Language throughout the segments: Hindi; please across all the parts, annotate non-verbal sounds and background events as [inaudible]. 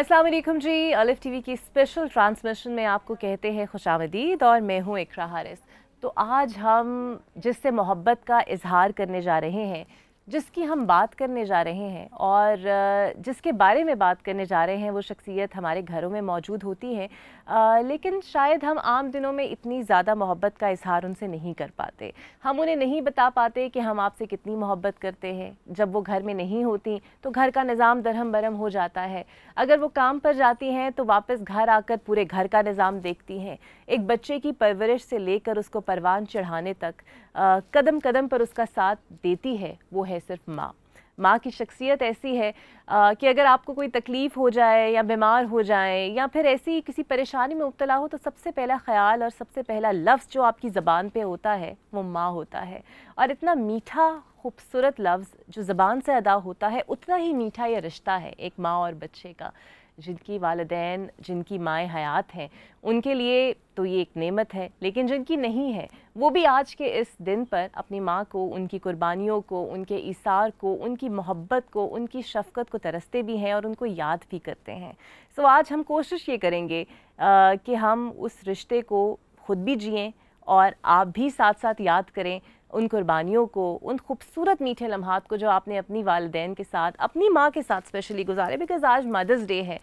अस्सलाम वालेकुम जी अलिफ टीवी की स्पेशल ट्रांसमिशन में आपको कहते हैं खुश आमदीद और मैं हूँ इकरा हारिस तो आज हम जिससे मोहब्बत का इजहार करने जा रहे हैं जिसकी हम बात करने जा रहे हैं और जिसके बारे में बात करने जा रहे हैं वो शख्सियत हमारे घरों में मौजूद होती है आ, लेकिन शायद हम आम दिनों में इतनी ज़्यादा मोहब्बत का इजहार उनसे नहीं कर पाते हम उन्हें नहीं बता पाते कि हम आपसे कितनी मोहब्बत करते हैं जब वो घर में नहीं होती तो घर का निज़ाम दरहम बरहम हो जाता है अगर वो काम पर जाती हैं तो वापस घर आकर पूरे घर का निज़ाम देखती हैं एक बच्चे की परवरिश से लेकर उसको परवान चढ़ाने तक आ, कदम कदम पर उसका साथ देती है वो है सिर्फ माँ माँ की शख्सियत ऐसी है आ, कि अगर आपको कोई तकलीफ़ हो जाए या बीमार हो जाए या फिर ऐसी किसी परेशानी में मुबतला हो तो सबसे पहला ख्याल और सबसे पहला लफ्ज़ जो आपकी ज़बान पे होता है वो माँ होता है और इतना मीठा खूबसूरत लफ्ज़ जो ज़बान से अदा होता है उतना ही मीठा यह रिश्ता है एक माँ और बच्चे का जिनकी वालदेन जिनकी माए हयात हैं उनके लिए तो ये एक नेमत है लेकिन जिनकी नहीं है वो भी आज के इस दिन पर अपनी माँ को उनकी कुर्बानियों को उनके इसार को उनकी मोहब्बत को उनकी शफकत को तरसते भी हैं और उनको याद भी करते हैं सो आज हम कोशिश ये करेंगे आ, कि हम उस रिश्ते को ख़ुद भी जिए और आप भी साथ साथ याद करें उन कुर्बानियों को उन खूबसूरत मीठे लम्हात को जो आपने अपनी वालदेन के साथ अपनी माँ के साथ स्पेशली गुजारे बिकॉज आज मदर्स डे है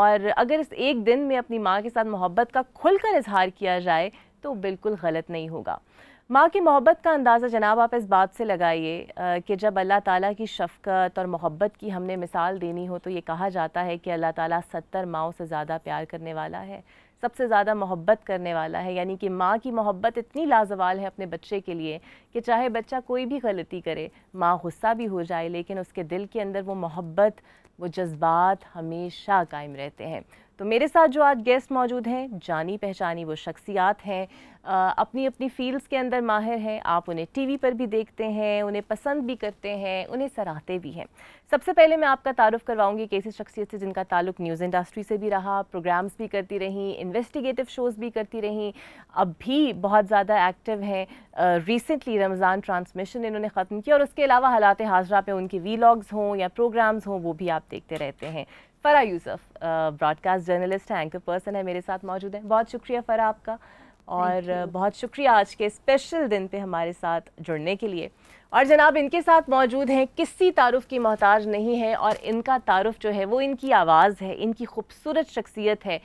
और अगर इस एक दिन में अपनी माँ के साथ मोहब्बत का खुलकर इजहार किया जाए तो बिल्कुल गलत नहीं होगा माँ की मोहब्बत का अंदाज़ा जनाब आप इस बात से लगाइए कि जब अल्लाह ताला की शफकत और मोहब्बत की हमने मिसाल देनी हो तो ये कहा जाता है कि अल्लाह ताला सत्तर माओ से ज़्यादा प्यार करने वाला है सबसे ज़्यादा मोहब्बत करने वाला है यानी कि माँ की मोहब्बत इतनी लाजवाल है अपने बच्चे के लिए कि चाहे बच्चा कोई भी गलती करे माँ गुस्सा भी हो जाए लेकिन उसके दिल के अंदर वो मोहब्बत वो जज्बात हमेशा कायम रहते हैं तो मेरे साथ जो आज गेस्ट मौजूद हैं जानी पहचानी वो शख्सियात हैं अपनी अपनी फील्ड्स के अंदर माहिर हैं आप उन्हें टीवी पर भी देखते हैं उन्हें पसंद भी करते हैं उन्हें सराहते भी हैं सबसे पहले मैं आपका तारुफ करवाऊंगी कैसी शख्सियत से जिनका ताल्लुक न्यूज़ इंडस्ट्री से भी रहा प्रोग्राम्स भी करती रहीं इन्वेस्टिगेटिव शोज़ भी करती रहीं अब भी बहुत ज़्यादा एक्टिव हैं रिसेंटली रमज़ान ट्रांसमिशन इन्होंने ख़त्म किया और उसके अलावा हालात हाजरा पे उनके वी हों या प्रोग्राम्स हों वो भी आप देखते रहते हैं फ़रा यूसफ़ ब्रॉडकास्ट जर्नलिस्ट है एंकर पर्सन है मेरे साथ मौजूद हैं बहुत शुक्रिया फ़रा आपका और बहुत शुक्रिया आज के स्पेशल दिन पे हमारे साथ जुड़ने के लिए और जनाब इनके साथ मौजूद हैं किसी तारुफ की मोहताज नहीं है और इनका तारुफ जो है वो इनकी आवाज़ है इनकी खूबसूरत शख्सियत है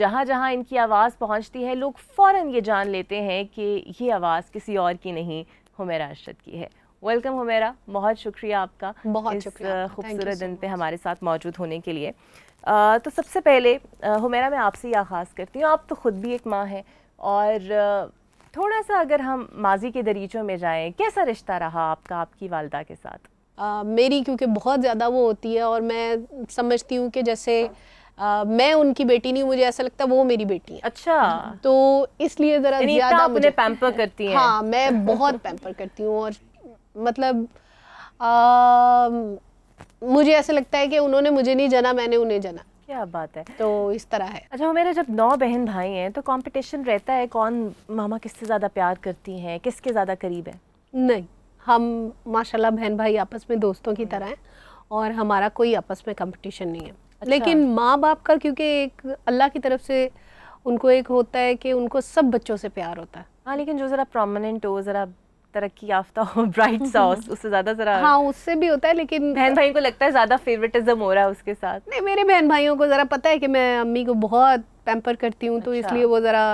जहाँ जहाँ इनकी आवाज़ पहुँचती है लोग फ़ौर ये जान लेते हैं कि ये आवाज़ किसी और की नहीं हुमेर अरशद की है वेलकम हुमेरा बहुत शुक्रिया आपका बहुत इस खूबसूरत दिन पे हमारे साथ मौजूद होने के लिए आ, तो सबसे पहले हुमेरा मैं आपसे यह आगाज़ करती हूँ आप तो ख़ुद भी एक माँ हैं और थोड़ा सा अगर हम माजी के दरीचों में जाएं कैसा रिश्ता रहा आपका आपकी वालदा के साथ आ, मेरी क्योंकि बहुत ज़्यादा वो होती है और मैं समझती हूँ कि जैसे आ, मैं उनकी बेटी नहीं मुझे ऐसा लगता वो मेरी बेटी है अच्छा तो इसलिए ज़रा ज़्यादा मुझे पैम्पर करती हैं हाँ मैं बहुत पैम्पर करती हूँ और मतलब आ, मुझे ऐसे लगता है कि उन्होंने मुझे नहीं जाना मैंने उन्हें जाना क्या बात है तो इस तरह है अच्छा मेरे जब नौ बहन भाई हैं तो कंपटीशन रहता है कौन मामा किससे ज़्यादा प्यार करती हैं किसके ज़्यादा करीब है नहीं हम माशाल्लाह बहन भाई आपस में दोस्तों की तरह हैं और हमारा कोई आपस में कंपटीशन नहीं है अच्छा। लेकिन माँ बाप का क्योंकि एक अल्लाह की तरफ से उनको एक होता है कि उनको सब बच्चों से प्यार होता है हाँ लेकिन जो ज़रा प्रोमिनेंट हो ज़रा तरक्की याफ्ता हो ब्राइट सॉस उससे ज्यादा जरा हाँ उससे भी होता है लेकिन बहन भाई को लगता है ज्यादा फेवरेटिज्म हो रहा है उसके साथ नहीं मेरे बहन भाइयों को जरा पता है कि मैं अम्मी को बहुत पैम्पर करती हूँ तो अच्छा। तो इसलिए वो जरा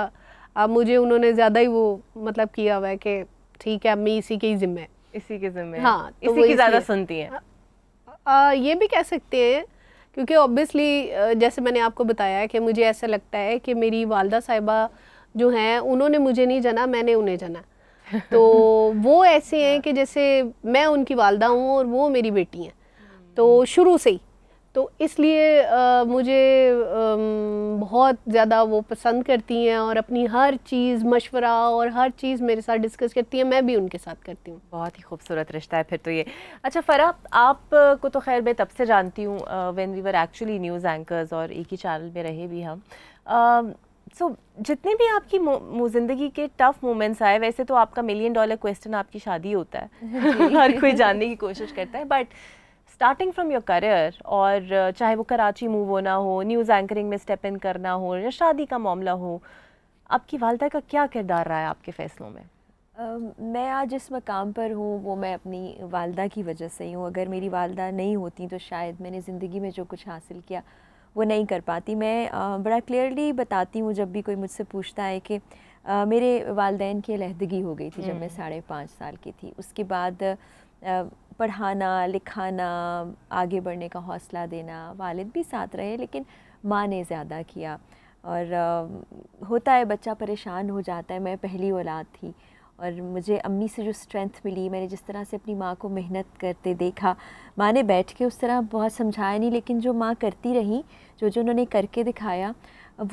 अब मुझे उन्होंने ज्यादा ही वो मतलब किया हुआ है कि ठीक है अम्मी इसी के ही जिम्मे इसी के जिम्मे हाँ तो इसी की ज्यादा सुनती हैं ये भी कह सकते हैं क्योंकि ऑब्वियसली जैसे मैंने आपको बताया कि मुझे ऐसा लगता है कि मेरी वालदा साहिबा जो हैं उन्होंने मुझे नहीं जाना मैंने उन्हें जाना तो वो ऐसे हैं कि जैसे मैं उनकी वालदा हूँ और वो मेरी बेटी हैं तो शुरू से ही तो इसलिए आ, मुझे आ, बहुत ज़्यादा वो पसंद करती हैं और अपनी हर चीज़ मशवरा और हर चीज़ मेरे साथ डिस्कस करती हैं मैं भी उनके साथ करती हूँ बहुत ही खूबसूरत रिश्ता है फिर तो ये अच्छा फ़रा आप को तो खैर मैं तब से जानती हूँ when we were actually news anchors और एक ही चैनल में रहे भी हम सो so, जितने भी आपकी ज़िंदगी के टफ मोमेंट्स आए वैसे तो आपका मिलियन डॉलर क्वेश्चन आपकी शादी होता है [laughs] [laughs] हर कोई जानने की कोशिश करता है but starting from your career और चाहे वो कराची मूव होना हो न्यूज़ एंकरिंग में स्टेप इन करना हो या शादी का मामला हो आपकी वालदा का क्या किरदार रहा है आपके फैसलों में मैं आज इस मकाम पर हूँ वो मैं अपनी वालदा की वजह से ही हूँ अगर मेरी वालदा नहीं होती तो शायद मैंने ज़िंदगी में जो कुछ हासिल किया वो नहीं कर पाती मैं बड़ा क्लियरली बताती हूँ जब भी कोई मुझसे पूछता है कि मेरे वालदेन की लहदगी हो गई थी जब मैं हम्म। साढ़े पाँच साल की थी उसके बाद पढ़ाना लिखाना आगे बढ़ने का हौसला देना वालिद भी साथ रहे लेकिन माँ ने ज़्यादा किया और होता है बच्चा परेशान हो जाता है मैं पहली औलाद थी और मुझे अम्मी से जो स्ट्रेंथ मिली मैंने जिस तरह से अपनी माँ को मेहनत करते देखा माँ ने बैठ के उस तरह बहुत समझाया नहीं लेकिन जो माँ करती रही जो जो उन्होंने करके दिखाया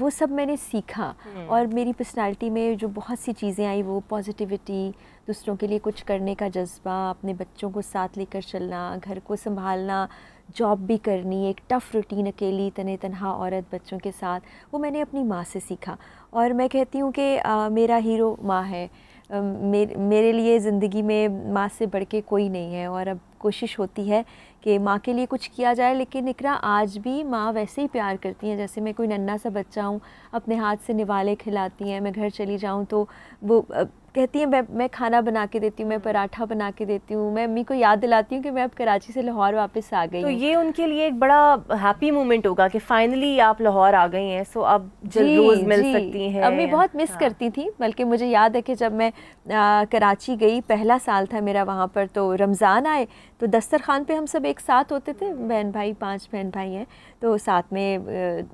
वो सब मैंने सीखा हम्म। और मेरी पर्सनालिटी में जो बहुत सी चीज़ें आई वो पॉजिटिविटी दूसरों के लिए कुछ करने का जज्बा अपने बच्चों को साथ लेकर चलना घर को संभालना जॉब भी करनी एक टफ़ रूटीन अकेली तने तनहा औरत बच्चों के साथ वो मैंने अपनी माँ से सीखा और मैं कहती हूँ कि मेरा हीरो माँ है मेरे मेरे लिए ज़िंदगी में माँ से बढ़ के कोई नहीं है और अब कोशिश होती है कि माँ के लिए कुछ किया जाए लेकिन इकरा आज भी माँ वैसे ही प्यार करती हैं जैसे मैं कोई नन्ना सा बच्चा हूँ अपने हाथ से निवाले खिलाती हैं मैं घर चली जाऊँ तो वो कहती हैं मैं मैं खाना बना के देती हूँ मैं पराठा बना के देती हूँ मैं अम्मी को याद दिलाती हूँ कि मैं अब कराची से लाहौर वापस आ गई तो ये उनके लिए एक बड़ा हैप्पी मोमेंट होगा कि फाइनली आप लाहौर आ गई हैं सो अब जल्दी मिल जी, सकती हैं अम्मी बहुत मिस हाँ। करती थी बल्कि मुझे याद है कि जब मैं आ, कराची गई पहला साल था मेरा वहाँ पर तो रमज़ान आए तो दस्तर खान पर हम सब एक साथ होते थे बहन भाई पाँच बहन भाई हैं तो साथ में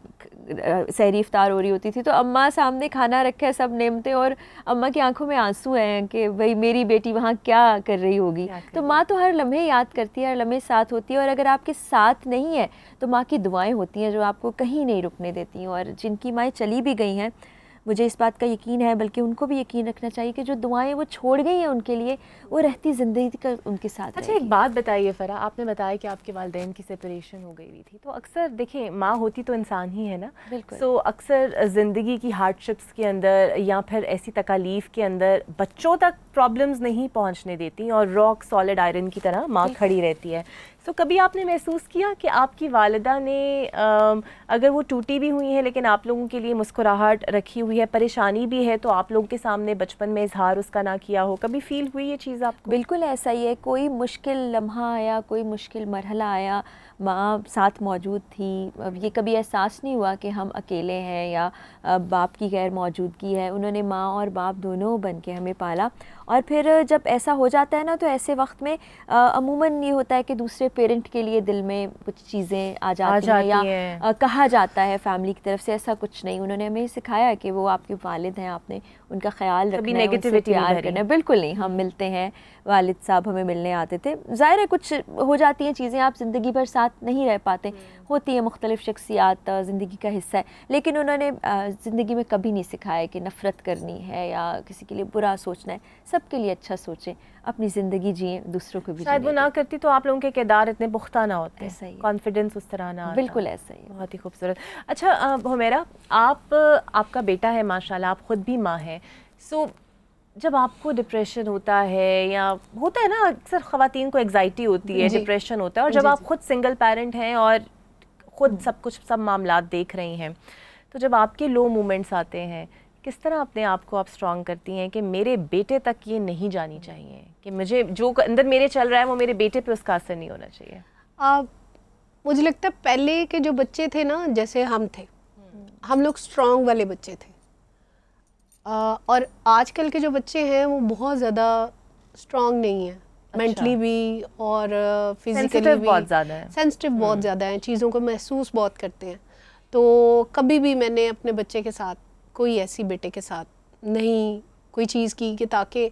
सहरी इफ्तार हो रही होती थी तो अम्मा सामने खाना रखे सब नेमते और अम्मा की आंखों में आंसू हैं कि भाई मेरी बेटी वहाँ क्या कर रही होगी तो माँ तो हर लम्हे याद करती है हर लम्हे साथ होती है और अगर आपके साथ नहीं है तो माँ की दुआएँ होती हैं जो आपको कहीं नहीं रुकने देती हैं और जिनकी माएँ चली भी गई हैं मुझे इस बात का यकीन है बल्कि उनको भी यकीन रखना चाहिए कि जो दुआएं वो छोड़ गई हैं उनके लिए वो रहती ज़िंदगी का उनके साथ अच्छा एक बात बताइए फ़रा आपने बताया कि आपके वालदेन की सेपरेशन हो गई हुई थी तो अक्सर देखें माँ होती तो इंसान ही है ना बिल्कुल सो अक्सर ज़िंदगी की हार्डशिप्स के अंदर या फिर ऐसी तकालीफ़ के अंदर बच्चों तक प्रॉब्लम्स नहीं पहुँचने देती और रॉक सॉलिड आयरन की तरह माँ खड़ी रहती है तो कभी आपने महसूस किया कि आपकी वालदा ने अगर वो टूटी भी हुई है लेकिन आप लोगों के लिए मुस्कुराहट रखी हुई हुई है परेशानी भी है तो आप लोगों के सामने बचपन में इजहार उसका ना किया हो कभी फील हुई ये चीज़ आपको बिल्कुल ऐसा ही है कोई मुश्किल लम्हा आया कोई मुश्किल मरहला आया माँ साथ मौजूद थी ये कभी एहसास नहीं हुआ कि हम अकेले हैं या बाप की गैर मौजूदगी है उन्होंने माँ और बाप दोनों बन के हमें पाला और फिर जब ऐसा हो जाता है ना तो ऐसे वक्त में अमूमन ये होता है कि दूसरे पेरेंट के लिए दिल में कुछ चीज़ें आ जाती, आ जाती है या है। कहा जाता है फैमिली की तरफ से ऐसा कुछ नहीं उन्होंने हमें सिखाया कि वो आपके वालिद हैं आपने उनका ख्याल रखना है प्यार करना है बिल्कुल नहीं हम मिलते हैं वालिद साहब हमें मिलने आते थे ज़ाहिर है कुछ हो जाती हैं चीज़ें आप ज़िंदगी भर साथ साथ नहीं रह पाते हम्म। होती है मुख्तलिफ शख्सियात ज़िंदगी का हिस्सा है लेकिन उन्होंने ज़िंदगी में कभी नहीं सिखाया कि नफ़रत करनी है या किसी के लिए बुरा सोचना है सबके लिए अच्छा सोचें अपनी ज़िंदगी जिए दूसरों को भी शायद वो ना करती तो आप लोगों के किरदार इतने पुख्ता ना होते ऐसा ही कॉन्फिडेंस उस तरह ना बिल्कुल ऐसा ही बहुत ही खूबसूरत अच्छा हमेरा आप आपका बेटा है माशाल्लाह आप ख़ुद भी माँ हैं सो so, जब आपको डिप्रेशन होता है या होता है ना अक्सर खातन को एग्जाइटी होती है डिप्रेशन होता है और जब आप खुद सिंगल पेरेंट हैं और खुद हम्म। सब कुछ सब मामला देख रही हैं तो जब आपके लो मोमेंट्स आते हैं किस तरह अपने आप को आप स्ट्रॉन्ग करती हैं कि मेरे बेटे तक ये नहीं जानी चाहिए कि मुझे जो अंदर मेरे चल रहा है वो मेरे बेटे पे उसका असर नहीं होना चाहिए आप मुझे लगता है पहले के जो बच्चे थे ना जैसे हम थे हम्म। हम लोग स्ट्रांग वाले बच्चे थे और आजकल के जो बच्चे हैं वो बहुत ज़्यादा स्ट्रांग नहीं है मेंटली अच्छा। भी और फिजिकली भी बहुत ज़्यादा है सेंसिटिव बहुत हम्म। ज़्यादा है चीज़ों को महसूस बहुत करते हैं तो कभी भी मैंने अपने बच्चे के साथ कोई ऐसी बेटे के साथ नहीं कोई चीज़ की कि ताकि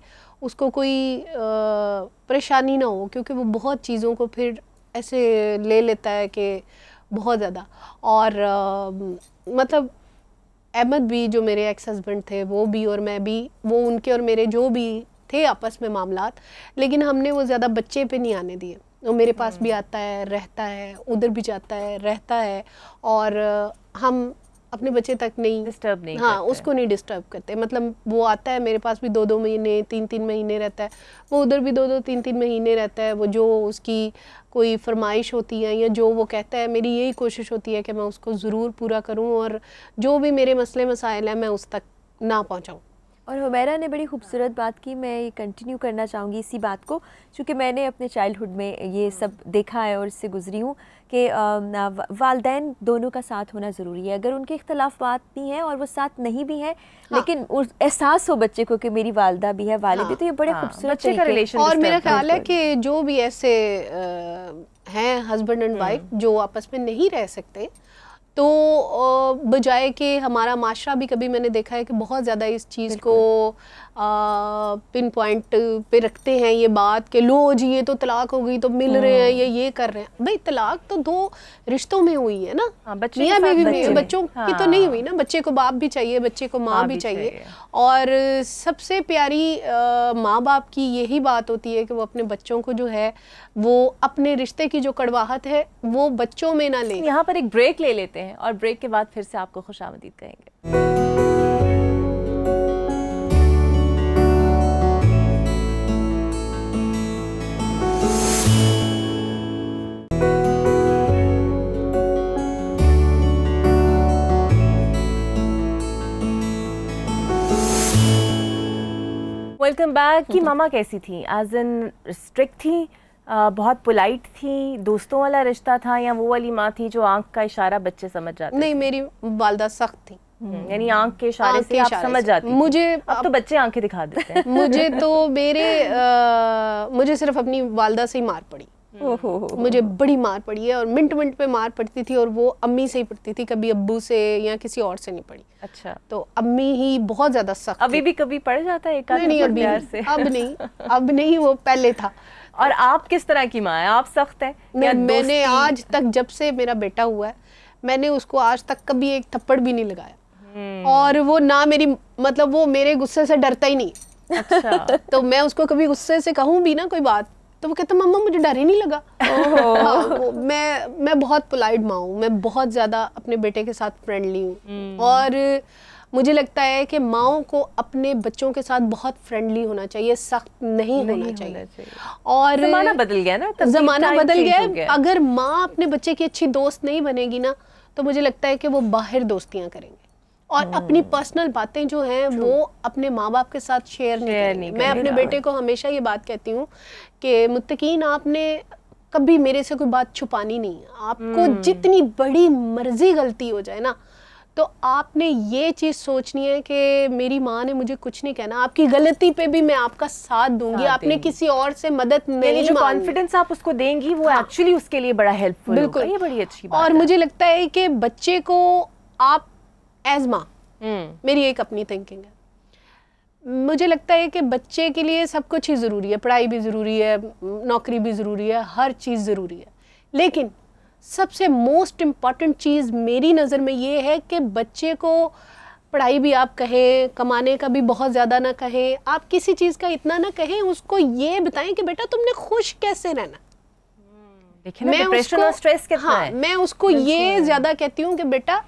उसको कोई परेशानी ना हो क्योंकि वो बहुत चीज़ों को फिर ऐसे ले लेता है कि बहुत ज़्यादा और आ, मतलब अहमद भी जो मेरे एक्स हस्बैंड थे वो भी और मैं भी वो उनके और मेरे जो भी थे आपस में मामला लेकिन हमने वो ज़्यादा बच्चे पे नहीं आने दिए वो मेरे पास भी हम्म। आता है रहता है उधर भी जाता है रहता है और हम अपने बच्चे तक नहीं डिस्टर्ब नहीं हाँ उसको नहीं डिस्टर्ब करते मतलब वो आता है मेरे पास भी दो दो महीने तीन तीन महीने रहता है वो उधर भी दो दो तीन तीन महीने रहता है वो जो उसकी कोई फरमाइश होती है या जो वो कहता है मेरी यही कोशिश होती है कि मैं उसको ज़रूर पूरा करूँ और जो भी मेरे मसले मसाइल हैं मैं उस तक ना पहुँचाऊँ और हुमैरा ने बड़ी खूबसूरत बात की मैं ये कंटिन्यू करना चाहूँगी इसी बात को क्योंकि मैंने अपने चाइल्डहुड में ये सब देखा है और इससे गुजरी हूँ कि वालदे दोनों का साथ होना ज़रूरी है अगर उनके बात भी हैं और वो साथ नहीं भी हैं हाँ। लेकिन एहसास हो बच्चे को कि मेरी वालदा भी है वाले हाँ। तो ये बड़े हाँ। खूबसूरत और मेरा ख्याल है कि जो भी ऐसे हैं हस्बैंड एंड वाइफ जो आपस में नहीं रह सकते तो बजाय कि हमारा माशरा भी कभी मैंने देखा है कि बहुत ज़्यादा इस चीज़ को पिन पॉइंट पे रखते हैं ये बात कि लो जी ये तो तलाक हो गई तो मिल रहे हैं या ये कर रहे हैं भाई तलाक तो दो रिश्तों में हुई है ना हाँ, बच्चे मियाँ बीवी में बच्चों हाँ, की तो हाँ। नहीं हुई ना बच्चे को बाप भी चाहिए बच्चे को माँ भी, चाहिए।, और सबसे प्यारी माँ बाप की यही बात होती है कि वो अपने बच्चों को जो है वो अपने रिश्ते की जो कड़वाहट है वो बच्चों में ना ले यहाँ पर एक ब्रेक ले लेते हैं और ब्रेक के बाद फिर से आपको खुश कहेंगे वेलकम बैक कि मामा कैसी थी एज इन स्ट्रिक्ट थी आ, बहुत पोलाइट थी दोस्तों वाला रिश्ता था या वो वाली माँ थी जो आंख का इशारा बच्चे समझ जाते नहीं मेरी वालदा सख्त थी हम्म, यानी आंख के इशारे से आप समझ जाती मुझे अब तो बच्चे आंखें दिखा देते हैं मुझे तो मेरे आ, मुझे सिर्फ अपनी वालदा से ही मार पड़ी हम्म। मुझे बड़ी मार पड़ी है और मिनट मिनट पे मार पड़ती थी और वो अम्मी से ही पड़ती थी कभी अब्बू से या किसी और से नहीं पड़ी अच्छा तो अम्मी ही बहुत ज्यादा सख्त अभी भी कभी पड़ जाता है नहीं, नहीं, मतलब अभी से अब नहीं [laughs] अब नहीं वो पहले था और आप किस तरह की माँ है आप सख्त है मैंने आज तक जब से मेरा बेटा हुआ है मैंने उसको आज तक कभी एक थप्पड़ भी नहीं लगाया हम्म। और वो ना मेरी मतलब वो मेरे गुस्से से डरता ही नहीं अच्छा। [laughs] तो मैं उसको कभी गुस्से से कहूँ भी ना कोई बात तो वो कहता मम्मा मुझे डर ही नहीं लगा [laughs] हाँ, मैं मैं बहुत पोलाइट माँ हूँ मैं बहुत ज़्यादा अपने बेटे के साथ फ्रेंडली हूँ हम्म। और मुझे लगता है कि माओ को अपने बच्चों के साथ बहुत फ्रेंडली होना चाहिए सख्त नहीं, नहीं होना, होना चाहिए, चाहिए। और जमाना बदल गया ना जमाना बदल गया, गया अगर माँ अपने बच्चे की अच्छी दोस्त नहीं बनेगी ना तो मुझे लगता है कि वो बाहर दोस्तियाँ करेंगे और हम्म। अपनी पर्सनल बातें जो हैं वो अपने माँ बाप के साथ शेयर नहीं, शेयर नहीं मैं अपने बेटे को हमेशा ये बात कहती हूँ कि मुतकीन आपने कभी मेरे से कोई बात छुपानी नहीं आपको hmm. जितनी बड़ी मर्जी गलती हो जाए ना तो आपने ये चीज़ सोचनी है कि मेरी माँ ने मुझे कुछ नहीं कहना आपकी गलती पे भी मैं आपका साथ दूंगी आपने किसी और से मदद नहीं जो कॉन्फिडेंस आप उसको देंगी वो एक्चुअली हाँ। उसके लिए बड़ा हेल्पफुल बिल्कुल ये बड़ी अच्छी बात और मुझे लगता है कि बच्चे को आप एज माँ हम्म। मेरी एक अपनी थिंकिंग है मुझे लगता है कि बच्चे के लिए सब कुछ ही ज़रूरी है पढ़ाई भी ज़रूरी है नौकरी भी ज़रूरी है हर चीज़ ज़रूरी है लेकिन सबसे मोस्ट इम्पॉर्टेंट चीज़ मेरी नज़र में ये है कि बच्चे को पढ़ाई भी आप कहें कमाने का भी बहुत ज़्यादा ना कहें आप किसी चीज़ का इतना ना कहें उसको ये बताएं कि बेटा तुमने खुश कैसे रहना मैं उसको, और स्ट्रेस कितना हाँ, है? मैं उसको ये ज़्यादा कहती हूँ कि बेटा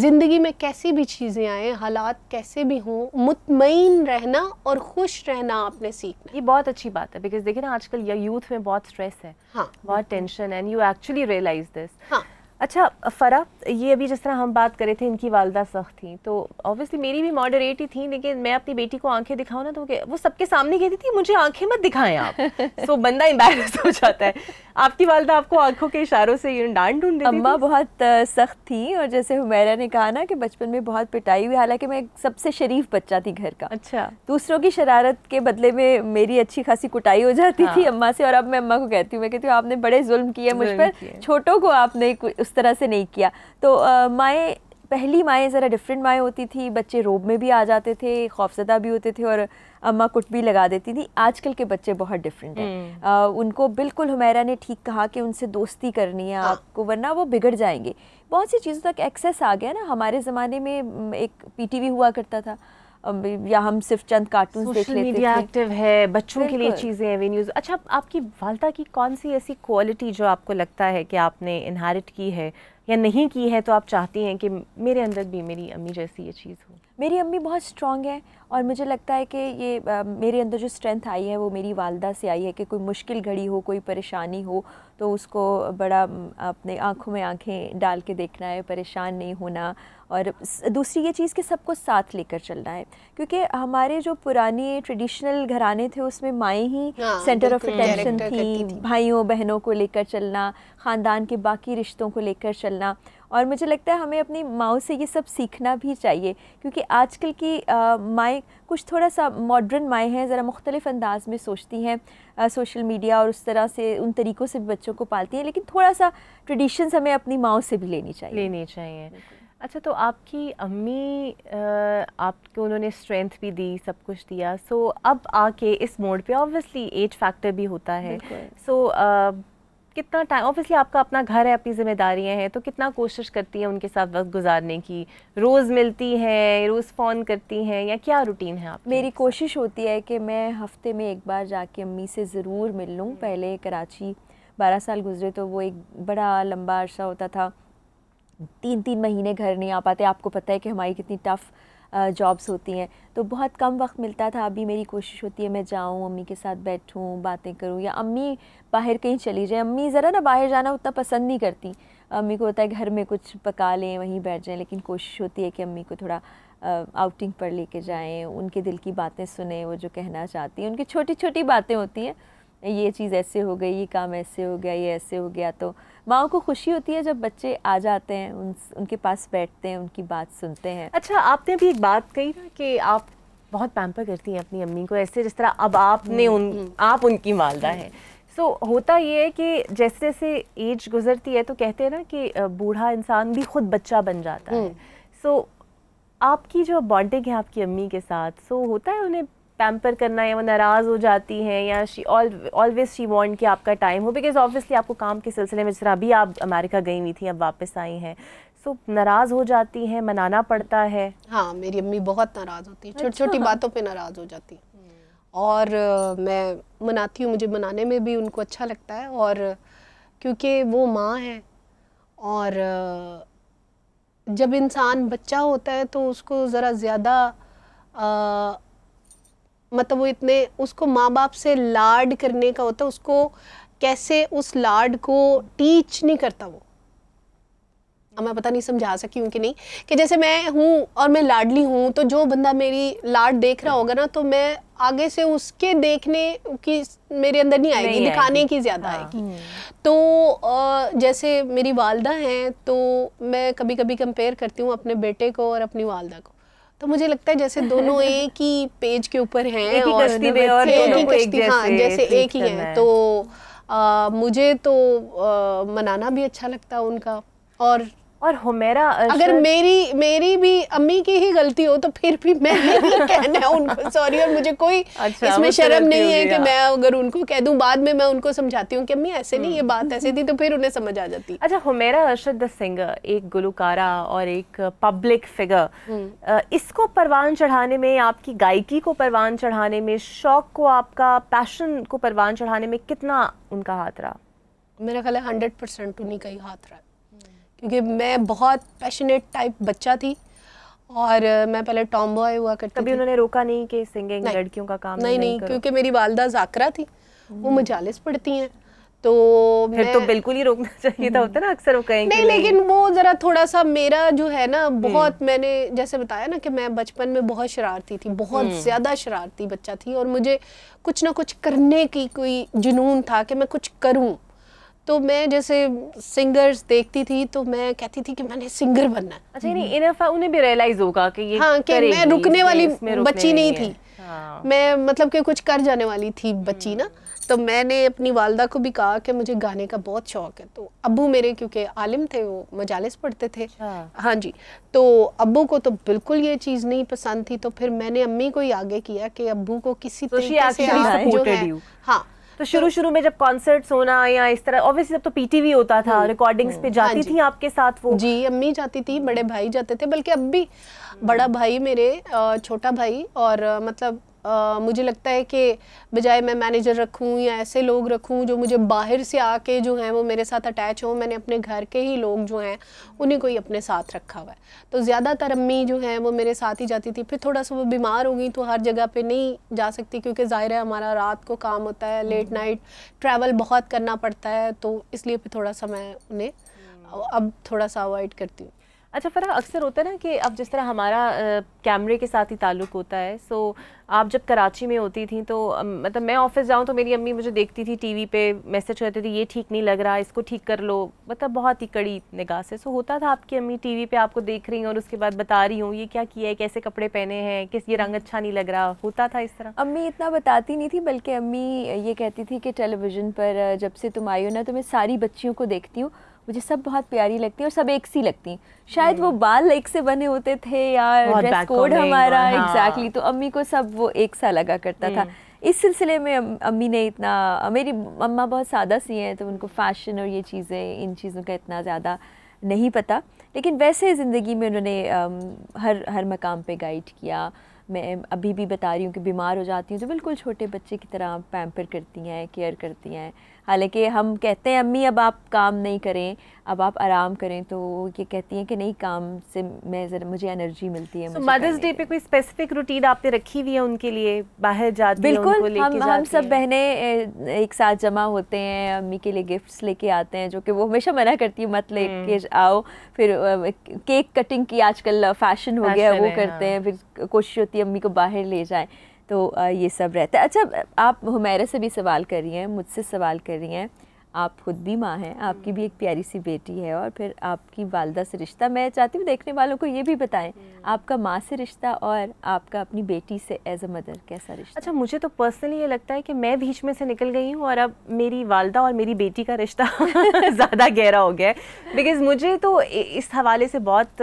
ज़िंदगी में कैसी भी चीज़ें आए हालात कैसे भी हों मुतमिन रहना और खुश रहना आपने सीखना ये बहुत अच्छी बात है बिकॉज देखिए ना आजकल यूथ में बहुत स्ट्रेस है हाँ बहुत tension and you actually realise this हाँ अच्छा फ़रा ये अभी जिस तरह हम बात कर रहे थे इनकी वालदा सख्त थी तो ऑब्वियसली मेरी भी मॉडरेट ही थी लेकिन मैं अपनी बेटी को आंखें दिखाऊँ ना तो वो सबके सामने कहती थी मुझे आंखें मत दिखाएं आप सो [laughs] so, बंदा एम्बेरस हो जाता है आपकी वालदा आपको आंखों के इशारों से यूँ डांट ढूंढ अम्मा बहुत सख्त थी और जैसे हुमैरा ने कहा ना कि बचपन में बहुत पिटाई हुई हालांकि मैं सबसे शरीफ बच्चा थी घर का अच्छा दूसरों की शरारत के बदले में मेरी अच्छी खासी कुटाई हो जाती थी हाँ। अम्मा से और अब मैं अम्मा को कहती हूँ मैं कहती हूँ आपने बड़े जुल्म किए मुझ पर छोटों को आपने तरह से नहीं किया तो माएँ पहली माएँ ज़रा डिफरेंट माएँ होती थी बच्चे रोब में भी आ जाते थे खौफजदा भी होते थे और अम्मा कुट भी लगा देती थी आजकल के बच्चे बहुत डिफरेंट हैं हम्म। उनको बिल्कुल हमेरा ने ठीक कहा कि उनसे दोस्ती करनी है हाँ। आपको वरना वो बिगड़ जाएंगे बहुत सी चीज़ों तक एक्सेस आ गया ना हमारे ज़माने में एक पी हुआ करता था या हम सिर्फ चंद कार्टून देख लेते मीडिया एक्टिव है बच्चों के लिए चीज़ें एवेन्यूज अच्छा आपकी वालदा की कौन सी ऐसी क्वालिटी जो आपको लगता है कि आपने इनहारिट की है या नहीं की है तो आप चाहती हैं कि मेरे अंदर भी मेरी अम्मी जैसी ये चीज़ हो मेरी अम्मी बहुत स्ट्रांग है और मुझे लगता है कि ये आ, मेरे अंदर जो स्ट्रेंथ आई है वो मेरी वालदा से आई है कि कोई मुश्किल घड़ी हो कोई परेशानी हो तो उसको बड़ा अपने आँखों में आँखें डाल के देखना है परेशान नहीं होना और दूसरी ये चीज़ कि सबको साथ लेकर चलना है क्योंकि हमारे जो पुराने ट्रेडिशनल घराने थे उसमें माएँ ही सेंटर ऑफ अटेंशन थी भाइयों बहनों को लेकर चलना ख़ानदान के बाकी रिश्तों को लेकर चलना और मुझे लगता है हमें अपनी माओ से ये सब सीखना भी चाहिए क्योंकि आजकल की माएँ कुछ थोड़ा सा मॉडर्न माएँ हैं ज़रा मुख्तलिफ अंदाज में सोचती हैं सोशल मीडिया और उस तरह से उन तरीक़ों से भी बच्चों को पालती हैं लेकिन थोड़ा सा ट्रेडिशन हमें अपनी माओ से भी लेनी चाहिए लेनी चाहिए अच्छा तो आपकी अम्मी आपको उन्होंने स्ट्रेंथ भी दी सब कुछ दिया सो अब आके इस मोड पे ऑब्वियसली एज फैक्टर भी होता है सो कितना टाइम ऑब्वियसली आपका अपना घर है अपनी जिम्मेदारियां हैं तो कितना कोशिश करती हैं उनके साथ वक्त गुजारने की रोज़ मिलती हैं रोज़ फ़ोन करती हैं या क्या रूटीन है आप मेरी कोशिश होती है कि मैं हफ्ते में एक बार जाके अम्मी से ज़रूर मिल लूँ हम्म। पहले कराची बारह साल गुजरे तो वो एक बड़ा लंबा अरसा होता था तीन तीन महीने घर नहीं आ पाते आपको पता है कि हमारी कितनी टफ़ जॉब्स होती हैं तो बहुत कम वक्त मिलता था अभी मेरी कोशिश होती है मैं जाऊँ अम्मी के साथ बैठूँ बातें करूँ या अम्मी बाहर कहीं चली जाए अम्मी ज़रा ना बाहर जाना उतना पसंद नहीं करती अम्मी को होता है घर में कुछ पका लें वहीं बैठ जाएँ लेकिन कोशिश होती है कि अम्मी को थोड़ा आउटिंग पर लेके जाएँ उनके दिल की बातें सुने वो जो कहना चाहती हैं उनकी छोटी छोटी बातें होती हैं ये चीज़ ऐसे हो गई ये काम ऐसे हो गया ये ऐसे हो गया तो माओ को खुशी होती है जब बच्चे आ जाते हैं उन उनके पास बैठते हैं उनकी बात सुनते हैं अच्छा आपने भी एक बात कही ना कि आप बहुत पैम्पर करती हैं अपनी अम्मी को ऐसे जिस तरह अब आपने हम्म, उन हम्म। आप उनकी मालदा हम्म। है सो so, होता ये है कि जैसे जैसे एज गुजरती है तो कहते हैं ना कि बूढ़ा इंसान भी खुद बच्चा बन जाता है सो so, आपकी जो बॉन्डिंग है आपकी अम्मी के साथ सो so, होता है उन्हें पैम्पर करना या वो नाराज़ हो जाती हैं या शी ऑलवेज शी वॉन्ट कि आपका टाइम हो बिकॉज ऑब्वियसली आपको काम के सिलसिले में जिस तरह अभी आप अमेरिका गई हुई थी अब वापस आई हैं सो so, नाराज़ हो जाती हैं मनाना पड़ता है हाँ मेरी अम्मी बहुत नाराज़ होती है छोटी छोटी अच्छा। बातों पर नाराज़ हो जाती है और मैं मनाती हूँ मुझे मनाने में भी उनको अच्छा लगता है और क्योंकि वो माँ है और जब इंसान बच्चा होता है तो उसको ज़रा ज़्यादा मतलब वो इतने उसको माँ बाप से लाड करने का होता है उसको कैसे उस लाड को टीच नहीं करता वो अब मैं पता नहीं समझा सकी हूँ कि नहीं कि जैसे मैं हूँ और मैं लाडली हूँ तो जो बंदा मेरी लाड देख रहा होगा ना तो मैं आगे से उसके देखने की मेरे अंदर नहीं आएगी नहीं दिखाने आएगी। की ज़्यादा हाँ। आएगी तो जैसे मेरी वालदा हैं तो मैं कभी कभी कंपेयर करती हूँ अपने बेटे को और अपनी वालदा को तो मुझे लगता है जैसे दोनों [laughs] एक ही पेज के ऊपर हैं और दोनों एक जैसे, हाँ, जैसे एक ही है तो मुझे तो मनाना भी अच्छा लगता उनका और और हुमेरा अगर मेरी मेरी भी अम्मी की ही गलती हो तो फिर भी मैं [laughs] कहना है उनको सॉरी और मुझे कोई अच्छा, इसमें तो शर्म नहीं है कि हाँ। मैं अगर उनको कह दूं बाद में मैं उनको समझाती हूँ कि अम्मी ऐसे नहीं ये हम्म। बात ऐसे थी तो फिर उन्हें समझ आ जाती अच्छा हुमेरा अरशद द सिंगर एक गुलकारा और एक पब्लिक फिगर हम्म। इसको परवान चढ़ाने में आपकी गायकी को परवान चढ़ाने में शौक को आपका पैशन को परवान चढ़ाने में कितना उनका हाथ रहा मेरा ख्याल है हंड्रेड परसेंट उन्हीं का ही हाथ रहा क्योंकि मैं बहुत पैशनेट टाइप बच्चा थी और मैं पहले टॉम बॉय हुआ करती कभी उन्होंने रोका नहीं कि सिंगिंग लड़कियों का काम नहीं नहीं, नहीं क्योंकि मेरी वालदा जाकरा थी वो हम्म। मजालिस पढ़ती हैं तो फिर तो बिल्कुल ही रोकना चाहिए था होता ना हम्म। अक्सर वो कहेंगे नहीं लेकिन वो जरा थोड़ा सा मेरा जो है ना हम्म। बहुत मैंने जैसे बताया ना कि मैं बचपन में बहुत शरारती थी बहुत ज्यादा शरारती बच्चा थी और मुझे कुछ ना कुछ करने की कोई जुनून था कि मैं कुछ करूं तो मैं जैसे सिंगर्स देखती थी तो मैं कहती थी कि मैंने सिंगर बनना अच्छा नहीं इन उन्हें भी रियलाइज होगा कि ये हाँ कि मैं रुकने वाली रुकने बच्ची नहीं, थी हाँ। मैं मतलब कि कुछ कर जाने वाली थी बच्ची हम्म। ना तो मैंने अपनी वालदा को भी कहा कि मुझे गाने का बहुत शौक है तो अबू मेरे क्योंकि आलिम थे वो मजालस पढ़ते थे अच्छा। हाँ जी तो अबू को तो बिल्कुल ये चीज़ नहीं पसंद थी तो फिर मैंने अम्मी को ही आगे किया कि अबू को किसी तरीके से जो है हाँ तो शुरू शुरू में जब कॉन्सर्ट्स होना या इस तरह ऑब्वियसली जब तो पीटीवी होता था रिकॉर्डिंग्स हम्म, पे हम्म, जाती हाँ थी आपके साथ वो जी अम्मी जाती थी बड़े भाई जाते थे बल्कि अब भी बड़ा भाई मेरे छोटा भाई और मतलब मुझे लगता है कि बजाय मैं मैनेजर रखूं या ऐसे लोग रखूं जो मुझे बाहर से आके जो हैं वो मेरे साथ अटैच हों मैंने अपने घर के ही लोग जो हैं उन्हें को ही अपने साथ रखा हुआ है तो ज़्यादातर अम्मी जो हैं वो मेरे साथ ही जाती थी फिर थोड़ा सा वो बीमार हो गई तो हर जगह पर नहीं जा सकती क्योंकि ज़ाहिर है हमारा रात को काम होता है लेट नाइट ट्रैवल बहुत करना पड़ता है तो इसलिए फिर थोड़ा सा मैं उन्हें हम्म। अब थोड़ा सा अवॉइड करती हूँ अच्छा फरा अक्सर होता है ना कि अब जिस तरह हमारा कैमरे के साथ ही ताल्लुक़ होता है सो आप जब कराची में होती थी तो मतलब मैं ऑफिस जाऊँ तो मेरी अम्मी मुझे देखती थी टीवी पे मैसेज करती थी ये ठीक नहीं लग रहा इसको ठीक कर लो मतलब बहुत ही कड़ी निगाह से सो होता था आपकी अम्मी टीवी पे आपको देख रही हैं और उसके बाद बता रही हूँ ये क्या किया है कैसे कपड़े पहने हैं किस ये रंग अच्छा नहीं लग रहा होता था इस तरह अम्मी इतना बताती नहीं थी बल्कि अम्मी ये कहती थी कि टेलीविज़न पर जब से तुम आई हो ना तो मैं सारी बच्चियों को देखती हूँ मुझे सब बहुत प्यारी लगती और सब एक सी लगती शायद वो बाल एक से बने होते थे या ड्रेस कोड हमारा एग्जैक्टली हाँ। तो अम्मी को सब वो एक सा लगा करता था हम्म। इस सिलसिले में अम्मी ने इतना मेरी अम्मा बहुत सादा सी हैं तो उनको फैशन और ये चीज़ें इन चीज़ों का इतना ज़्यादा नहीं पता लेकिन वैसे ज़िंदगी में उन्होंने हर हर मकाम पे गाइड किया मैं अभी भी बता रही हूँ कि बीमार हो जाती हूँ तो बिल्कुल छोटे बच्चे की तरह पैम्पर करती हैं केयर करती हैं हालांकि हम कहते हैं अम्मी अब आप काम नहीं करें अब आप आराम करें तो ये कहती हैं कि नहीं काम से मैं ज़रा मुझे एनर्जी मिलती है मदर्स डे पे कोई स्पेसिफिक रूटीन आपने रखी हुई है उनके लिए बाहर जाती बिल्कुल हम हम सब बहनें एक साथ जमा होते हैं अम्मी के लिए गिफ्ट्स लेके आते हैं जो कि वो हमेशा मना करती है मत लेके हम्म। आओ फिर केक कटिंग की आजकल फैशन हो गया वो करते हाँ। हैं फिर कोशिश होती है अम्मी को बाहर ले जाए तो ये सब रहता है अच्छा आप हुमैरा से भी सवाल कर रही हैं मुझसे सवाल कर रही हैं आप खुद भी माँ हैं आपकी भी एक प्यारी सी बेटी है और फिर आपकी वालदा से रिश्ता मैं चाहती हूँ देखने वालों को ये भी बताएं हम्म। आपका माँ से रिश्ता और आपका अपनी बेटी से एज अ मदर कैसा रिश्ता अच्छा मुझे तो पर्सनली ये लगता है कि मैं बीच में से निकल गई हूँ और अब मेरी वालदा और मेरी बेटी का रिश्ता [laughs] ज़्यादा गहरा हो गया है बिकॉज़ मुझे तो इस हवाले से बहुत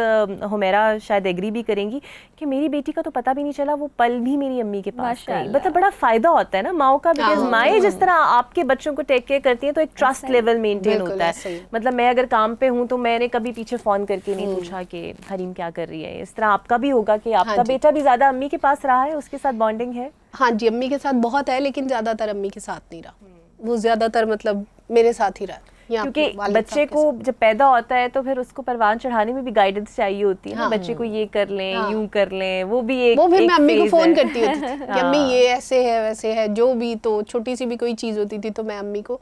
हमेरा शायद एग्री भी करेंगी कि मेरी बेटी का तो पता भी नहीं चला वो पल भी मेरी अम्मी के पास मतलब बड़ा फ़ायदा होता है ना माओ का बिकॉज़ हाँ। माएँ जिस तरह आपके बच्चों को टेक केयर करती हैं तो एक ट्रस्ट लेवल मेंटेन होता है मतलब मैं अगर काम पे हूँ तो मैंने कभी पीछे फोन करके नहीं हम्म। पूछा कि हरीम क्या कर रही है इस तरह आपका भी होगा कि हाँ आपका बेटा भी ज्यादा अम्मी के पास रहा है उसके साथ बॉन्डिंग है हाँ जी अम्मी के साथ बहुत है लेकिन ज्यादातर अम्मी के साथ नहीं रहा हम्म। वो ज्यादातर मतलब मेरे साथ ही रहा क्योंकि बच्चे को जब पैदा होता है तो फिर उसको परवान चढ़ाने में भी गाइडेंस चाहिए होती है हाँ, बच्चे को ये कर लें हाँ, यूं कर लें वो भी एक वो फिर मैं अम्मी को फोन करती होती थी कि अम्मी हाँ। ये ऐसे है वैसे है जो भी तो छोटी सी भी कोई चीज़ होती थी तो मैं अम्मी को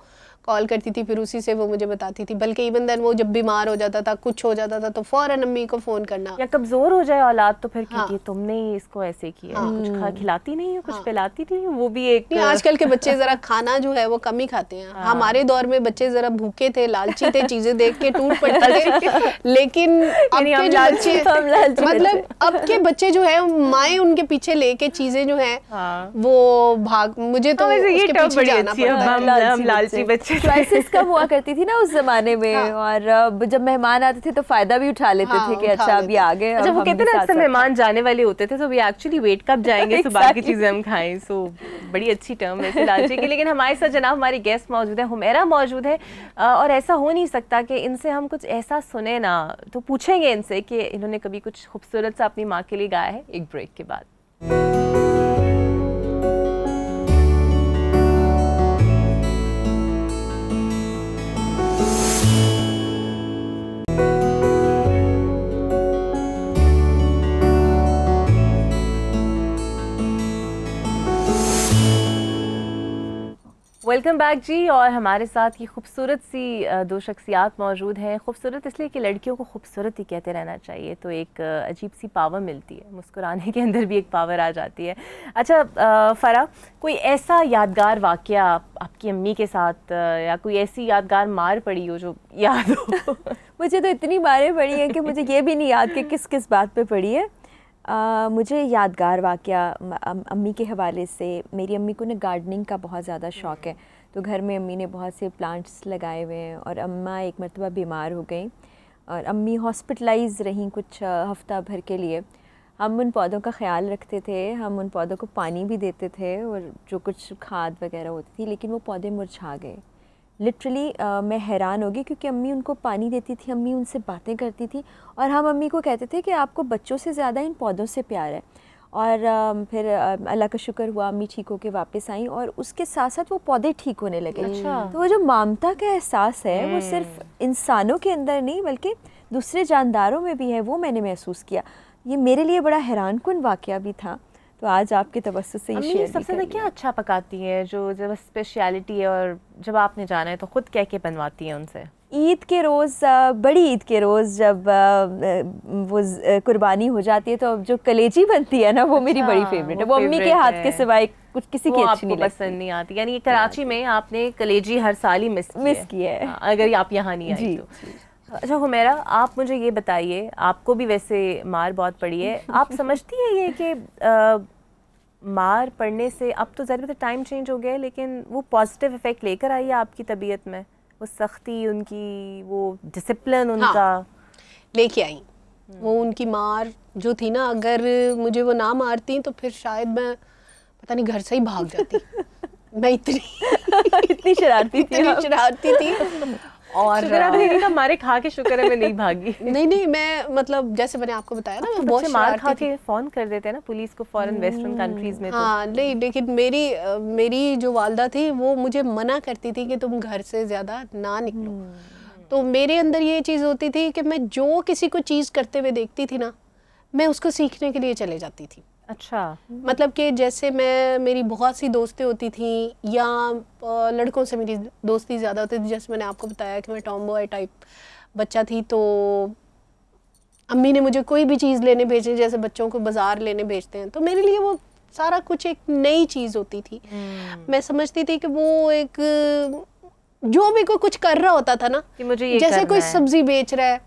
कॉल करती थी फिर उसी से वो मुझे बताती थी बल्कि इवन देन वो जब बीमार हो जाता था कुछ हो जाता था तो फ़ौरन अम्मी को फ़ोन करना या कमज़ोर हो जाए औलाद तो फिर हाँ। की तुमने इसको ऐसे किया हाँ। कुछ खा हम्म। खिलाती नहीं हो कुछ हाँ। पिलाती नहीं वो भी एक नहीं आजकल के बच्चे ज़रा खाना जो है वो कम ही खाते हैं हाँ। हमारे दौर में बच्चे ज़रा भूखे थे लालची थे चीज़ें देख के टूट [laughs] पड़ते थे लेकिन तो मतलब अब के बच्चे जो है माए उनके पीछे लेके चीज़ें जो है हाँ। वो भाग मुझे तो हाँ, लालची बच्चे क्राइसिस कम हुआ करती थी ना उस जमाने में हाँ। और जब मेहमान आते थे तो फायदा भी उठा लेते हाँ, थे कि अच्छा अभी आ गए अच्छा वो कहते ना अक्सर मेहमान जाने वाले होते थे तो वी एक्चुअली वेट कब जाएंगे सुबह तो की चीजें हम खाएं सो बड़ी अच्छी टर्म है लालचे की लेकिन हमारे साथ जनाब हमारे गेस्ट मौजूद है हुमेरा मौजूद है और ऐसा हो नहीं सकता कि इनसे हम कुछ ऐसा सुने ना तो पूछेंगे इनसे कि इन्होंने कभी कुछ खूबसूरत सा अपनी माँ के लिए गाया है एक ब्रेक के बाद वेलकम बैक जी और हमारे साथ ये खूबसूरत सी दो शख्सियात मौजूद हैं खूबसूरत इसलिए कि लड़कियों को खूबसूरत ही कहते रहना चाहिए तो एक अजीब सी पावर मिलती है मुस्कुराने के अंदर भी एक पावर आ जाती है अच्छा फ़रा कोई ऐसा यादगार वाक़ आपकी अम्मी के साथ या कोई ऐसी यादगार मार पड़ी हो जो याद हो [laughs] मुझे तो इतनी मारें पड़ी हैं कि मुझे ये भी नहीं याद कि किस किस बात पर पड़ी है मुझे यादगार वाक़ अम्मी के हवाले से मेरी अम्मी को ना गार्डनिंग का बहुत ज़्यादा शौक़ है तो घर में अम्मी ने बहुत से प्लांट्स लगाए हुए हैं और अम्मा एक मरतबा बीमार हो गई और अम्मी हॉस्पिटलाइज रहीं कुछ हफ़्ता भर के लिए हम उन पौधों का ख्याल रखते थे हम उन पौधों को पानी भी देते थे और जो कुछ खाद वगैरह होती थी लेकिन वो पौधे मुरझा गए लिटरली uh, मैं हैरान होगी क्योंकि अम्मी उनको पानी देती थी अम्मी उनसे बातें करती थी और हम अम्मी को कहते थे कि आपको बच्चों से ज़्यादा इन पौधों से प्यार है और uh, फिर uh, अल्लाह का शुक्र हुआ अम्मी ठीक होकर वापस आई और उसके साथ साथ वो पौधे ठीक होने लगे अच्छा। तो वो जो मामता का एहसास है वो हम्म। सिर्फ इंसानों के अंदर नहीं बल्कि दूसरे जानदारों में भी है वो मैंने महसूस किया ये मेरे लिए बड़ा हैरान कन वाक़ भी था तो आज आपके तबस से ये सबसे ज़्यादा क्या अच्छा पकाती हैं जो जब स्पेशलिटी है और जब आपने जाना है तो ख़ुद कह के बनवाती हैं उनसे ईद के रोज़ बड़ी ईद के रोज़ जब वो कुर्बानी हो जाती है तो जो कलेजी बनती है ना वो मेरी बड़ी फेवरेट अच्छा, है वो अम्मी के हाथ के सिवाय कुछ किसी की अच्छी नहीं पसंद नहीं आती यानी कराची हाँ में आपने कलेजी हर साल ही मिस मिस की है हाँ, अगर आप यहाँ नहीं आई तो अच्छा हुमेरा आप मुझे ये बताइए आपको भी वैसे मार बहुत पड़ी है [laughs] आप समझती है ये कि मार पड़ने से अब तो ज़्यादा टाइम मतलब चेंज हो गया है लेकिन वो पॉजिटिव इफ़ेक्ट लेकर आई है आपकी तबीयत में वो सख्ती उनकी वो डिसिप्लिन हाँ। उनका हाँ, लेके आई हम्म। वो उनकी मार जो थी ना अगर मुझे वो ना मारती तो फिर शायद मैं पता नहीं घर से ही भाग जाती [laughs] मैं इतनी इतनी शरारती थी इतनी शरारती थी [laughs] और तो तो मारे खा के शुक्र है मैं नहीं भागी [laughs] नहीं नहीं मैं मतलब जैसे मैंने आपको बताया ना बहुत मार खाती है फोन कर देते हैं ना पुलिस को फॉरन वेस्टर्न कंट्रीज में तो। हाँ नहीं लेकिन मेरी मेरी जो वालदा थी वो मुझे मना करती थी कि तुम घर से ज़्यादा ना निकलो hmm. तो मेरे अंदर ये चीज़ होती थी कि मैं जो किसी को चीज़ करते हुए देखती थी ना मैं उसको सीखने के लिए चले जाती थी अच्छा मतलब कि जैसे मैं मेरी बहुत सी दोस्तें होती थी या लड़कों से मेरी दोस्ती ज़्यादा होती थी जैसे मैंने आपको बताया कि मैं टॉम बॉय टाइप बच्चा थी तो अम्मी ने मुझे कोई भी चीज़ लेने भेजी जैसे बच्चों को बाज़ार लेने भेजते हैं तो मेरे लिए वो सारा कुछ एक नई चीज़ होती थी हम्म। मैं समझती थी कि वो एक जो भी कोई कुछ कर रहा होता था ना मुझे जैसे कोई सब्जी बेच रहा है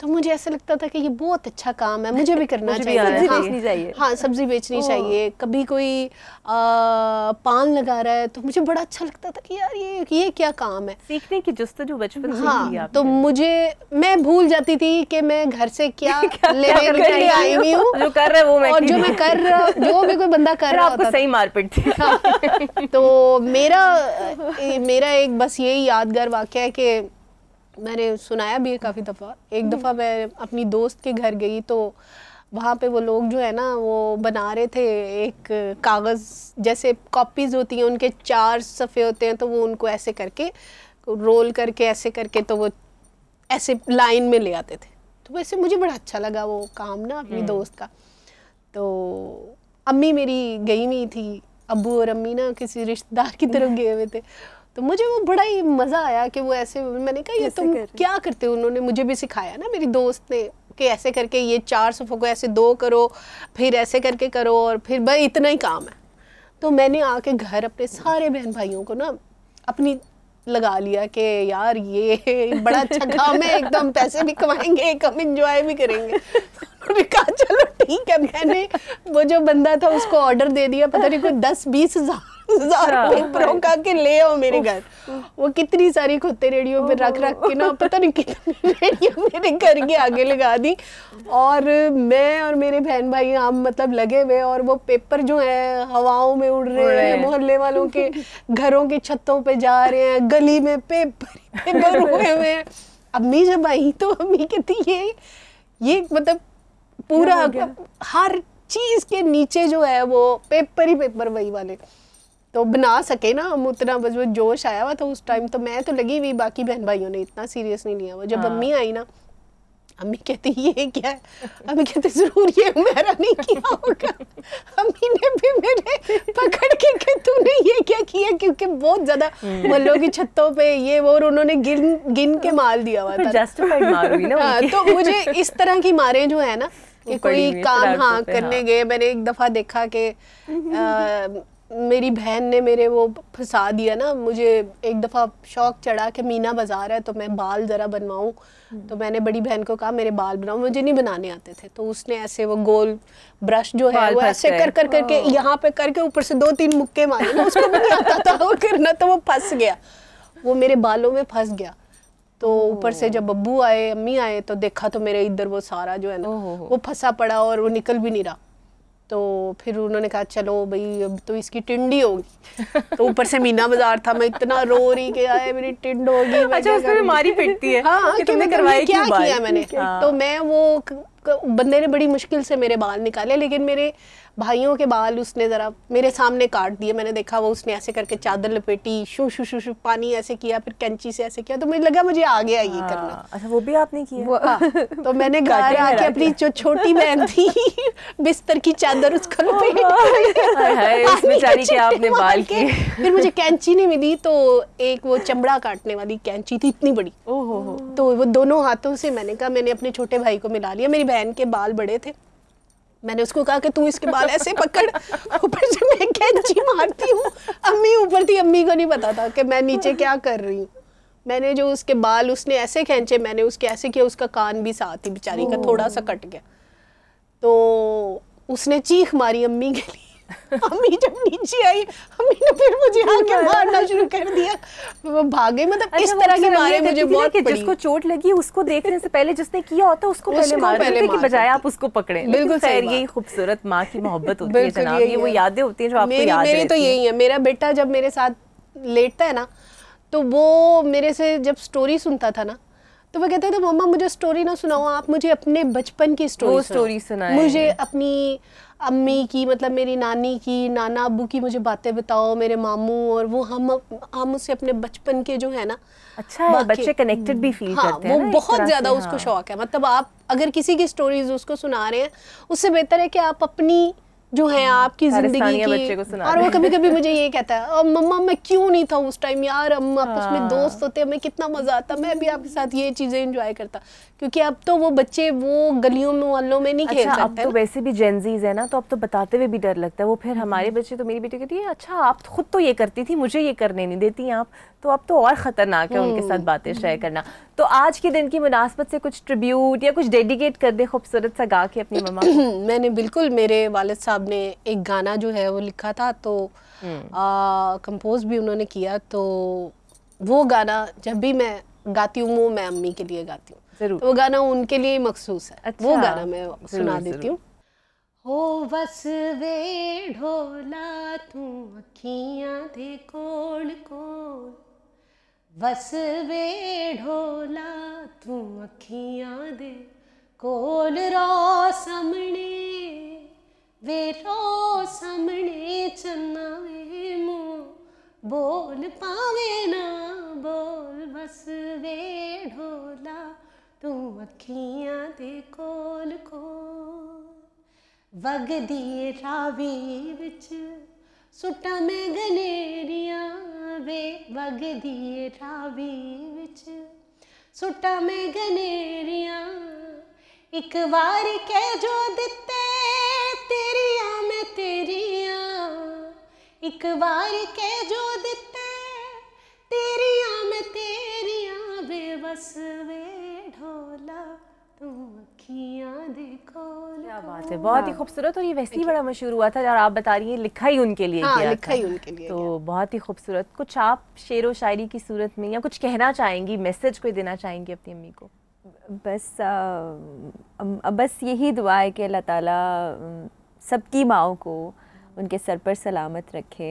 तो मुझे ऐसा लगता था कि ये बहुत अच्छा काम है मुझे भी करना [laughs] मुझे चाहिए भी हाँ, चाहिए हाँ सब्जी बेचनी हाँ। चाहिए कभी कोई आ, पान लगा रहा है तो मुझे बड़ा अच्छा लगता था कि यार ये ये क्या काम है सीखने की जो बचपन से हाँ तो मुझे मैं भूल जाती थी कि मैं घर से क्या [laughs] लेने आई हुई हूँ जो कर रहा है वो मैं और जो मैं कर रहा जो भी कोई बंदा कर रहा है सही मारपीट थी हाँ। [laughs] तो मेरा मेरा एक बस यही यादगार वाक्य है कि मैंने सुनाया भी है काफ़ी दफ़ा एक दफ़ा मैं अपनी दोस्त के घर गई तो वहाँ पे वो लोग जो है ना वो बना रहे थे एक कागज़ जैसे कॉपीज़ होती हैं उनके चार सफ़े होते हैं तो वो उनको ऐसे करके रोल करके ऐसे करके तो वो ऐसे लाइन में ले आते थे तो वैसे मुझे बड़ा अच्छा लगा वो काम ना अपनी हम्म। दोस्त का तो अम्मी मेरी गई हुई थी अबू और अम्मी ना किसी रिश्तेदार की तरफ [laughs] गए हुए थे तो मुझे वो बड़ा ही मज़ा आया कि वो ऐसे मैंने कहा ये तुम कर क्या करते हो उन्होंने मुझे भी सिखाया ना मेरी दोस्त ने कि ऐसे करके ये चार सफ़ों को ऐसे दो करो फिर ऐसे करके करो और फिर भाई इतना ही काम है तो मैंने आके घर अपने सारे बहन भाइयों को ना अपनी लगा लिया कि यार ये [laughs] बड़ा अच्छा काम है एकदम पैसे भी कमाएंगे एकदम इंजॉय भी करेंगे कहा चलो ठीक है मैंने वो जो बंदा था उसको ऑर्डर दे दिया पता नहीं कोई दस बीस हज़ार हजार अच्छा। पेपरों का के ले आओ मेरे घर वो कितनी सारी खुदते रेडियो पे रख रख के ना पता नहीं कितनी [laughs] रेडियो मेरे घर के आगे लगा दी और मैं और मेरे बहन भाई हम मतलब लगे हुए और वो पेपर जो है हवाओं में उड़ रहे हैं मोहल्ले वालों के घरों के छतों पे जा रहे हैं गली में पेपर पेपर हुए हुए अम्मी जब आई तो अम्मी कहती ये ये मतलब पूरा हर चीज के नीचे जो है वो पेपर ही पेपर वही वाले तो बना सके ना हम उतना बस वो जोश आया हुआ था उस टाइम तो मैं तो लगी हुई बाकी बहन भाइयों ने इतना सीरियस नहीं लिया हुआ जब हाँ। अम्मी आई ना अम्मी कहती ये क्या है अम्मी कहते जरूर ये मेरा नहीं किया होगा अम्मी ने भी मेरे पकड़ के कि तूने ये क्या किया क्योंकि बहुत ज्यादा हम्म। मल्लों की छतों पे ये वो और उन्होंने गिन गिन के माल दिया हुआ था मार हुई ना आ, हाँ, तो मुझे इस तरह की मारें जो है ना कि कोई काम हाँ, हाँ करने गए मैंने एक दफा देखा कि [laughs] मेरी बहन ने मेरे वो फंसा दिया ना मुझे एक दफ़ा शौक चढ़ा कि मीना बाज़ार है तो मैं बाल ज़रा बनवाऊँ हम्म। तो मैंने बड़ी बहन को कहा मेरे बाल बनाऊँ मुझे नहीं बनाने आते थे तो उसने ऐसे वो गोल ब्रश जो है वो ऐसे कर कर करके हाँ। यहाँ पे करके ऊपर से दो तीन मुक्के मारे उसको भी नहीं आता था वो करना तो वो फंस गया वो मेरे बालों में फंस गया तो ऊपर से जब बब्बू आए अम्मी आए तो देखा तो मेरे इधर वो सारा जो है ना वो फंसा पड़ा और वो निकल भी नहीं रहा तो फिर उन्होंने कहा चलो भाई अब तो इसकी टिंडी होगी तो ऊपर से मीना बाजार था मैं इतना रो रही कि आए मेरी टिंड होगी अच्छा उसमें मारी पिटती है हाँ कि तुमने करवाया क्या किया मैंने हाँ। तो मैं वो बंदे ने बड़ी मुश्किल से मेरे बाल निकाले लेकिन मेरे भाइयों के बाल उसने ज़रा मेरे सामने काट दिए मैंने देखा वो उसने ऐसे करके चादर लपेटी शू शू शू शू पानी ऐसे किया फिर कैंची से ऐसे किया तो मुझे लगा मुझे आ गया ये करना अच्छा वो भी आपने किया हाँ, तो [laughs] मैंने घर आके अपनी जो छोटी बहन [laughs] थी बिस्तर की चादर उसको आपने बाल की फिर मुझे कैंची नहीं मिली तो एक वो चमड़ा काटने वाली कैंची थी इतनी बड़ी तो वो दोनों हाथों से मैंने कहा मैंने अपने छोटे भाई को मिला लिया मेरी बहन के बाल बड़े थे मैंने उसको कहा कि तू इसके बाल ऐसे पकड़ ऊपर से मैं कैंची मारती हूँ अम्मी ऊपर थी अम्मी को नहीं पता था कि मैं नीचे क्या कर रही हूँ मैंने जो उसके बाल उसने ऐसे खींचे मैंने उसके ऐसे किया उसका कान भी साथ ही बेचारी का थोड़ा सा कट गया तो उसने चीख मारी अम्मी के लिए अम्मी जब नीचे आई अम्मी ने फिर मुझे हाँ, आके मारना शुरू कर दिया वो भागे मतलब अच्छा, इस तरह के मारे मुझे बहुत पड़ी जिसको चोट लगी उसको देखने से पहले जिसने किया होता उसको पहले मार देते कि बजाय आप उसको पकड़े बिल्कुल खैर यही खूबसूरत माँ की मोहब्बत होती है जनाब ये वो यादें होती हैं जो आपको याद मेरी तो यही है मेरा बेटा जब मेरे साथ लेटता है ना तो वो मेरे से जब स्टोरी सुनता था ना तो वो कहता था तो मम्मा मुझे स्टोरी ना सुनाओ आप मुझे अपने बचपन की स्टोरी स्टोरी सुनाए मुझे अपनी अम्मी की मतलब मेरी नानी की नाना अबू की मुझे बातें बताओ मेरे मामू और वो हम हम उससे अपने बचपन के जो है ना अच्छा है, बच्चे कनेक्टेड भी फील हाँ, करते हैं वो बहुत ज्यादा उसको हाँ। शौक है मतलब आप अगर किसी की स्टोरीज उसको सुना रहे हैं उससे बेहतर है कि आप अपनी जो है हम्म, आपकी जिंदगी की और वो कभी कभी मुझे ये कहता है मम्मा मैं क्यों नहीं था उस टाइम यार हम आपस में हाँ। दोस्त होते हमें कितना मजा आता मैं भी आपके साथ ये चीजें एंजॉय करता क्योंकि अब तो वो बच्चे वो गलियों में वालों में नहीं अच्छा, खेल सकते अब तो वैसे भी जेंजीज है ना तो अब तो बताते हुए भी डर लगता है वो फिर हम्म। हमारे बच्चे तो मेरी बेटी कहती है अच्छा आप तो खुद तो ये करती थी मुझे ये करने नहीं देती आप तो अब तो और ख़तरनाक है उनके साथ हम्म। बातें शेयर हम्म। करना तो आज के दिन की मुनासबत से कुछ ट्रिब्यूट या कुछ डेडिकेट कर दे खूबसूरत सा गा के अपनी मम्मा [clears throat] मैंने बिल्कुल मेरे वालद साहब ने एक गाना जो है वो लिखा था तो कंपोज भी उन्होंने किया तो वो गाना जब भी मैं गाती हूँ वो मैं अम्मी के लिए गाती हूँ तो वो गाना उनके लिए मखसूस है अच्छा, वो गाना मैं सुना देती हूँ हो बस वे ढोला तू अखिया दे कोल को बस वे ढोला तू अखिया दे कोल रो सामने वे रो सामने चन्ना वे बोल पावे ना ਮੱਖੀਆਂ ਦੇ ਕੋਲ ਕੋਲ ਵਗਦੀ ਰਾਵੀ ਵਿੱਚ ਸੁਟਾ ਮੈਂ ਗਨੇਰੀਆਂ ਵੇ ਵਗਦੀ ਰਾਵੀ ਵਿੱਚ ਸੁਟਾ ਮੈਂ ਗਨੇਰੀਆਂ ਇੱਕ ਵਾਰ ਕਹਿ ਜੋ ਦਿੱਤੇ ਤੇਰੀਆਂ ਮੈਂ ਤੇਰੀਆਂ ਇੱਕ ਵਾਰ ਕਹਿ ਜੋ ਦਿੱਤੇ ਤੇਰੀਆਂ ਮੈਂ ਤੇਰੀਆਂ ਵੇ ਵੇ बात है बहुत ही खूबसूरत और ये वैसे ही बड़ा मशहूर हुआ था और आप बता रही हैं लिखा ही उनके लिए हाँ, किया लिखा ही उनके लिए तो बहुत ही खूबसूरत कुछ आप शेर व शायरी की सूरत में या कुछ कहना चाहेंगी मैसेज कोई देना चाहेंगी अपनी अम्मी को बस आ, बस यही दुआ है कि अल्लाह ताला सबकी माओ को उनके सर पर सलामत रखे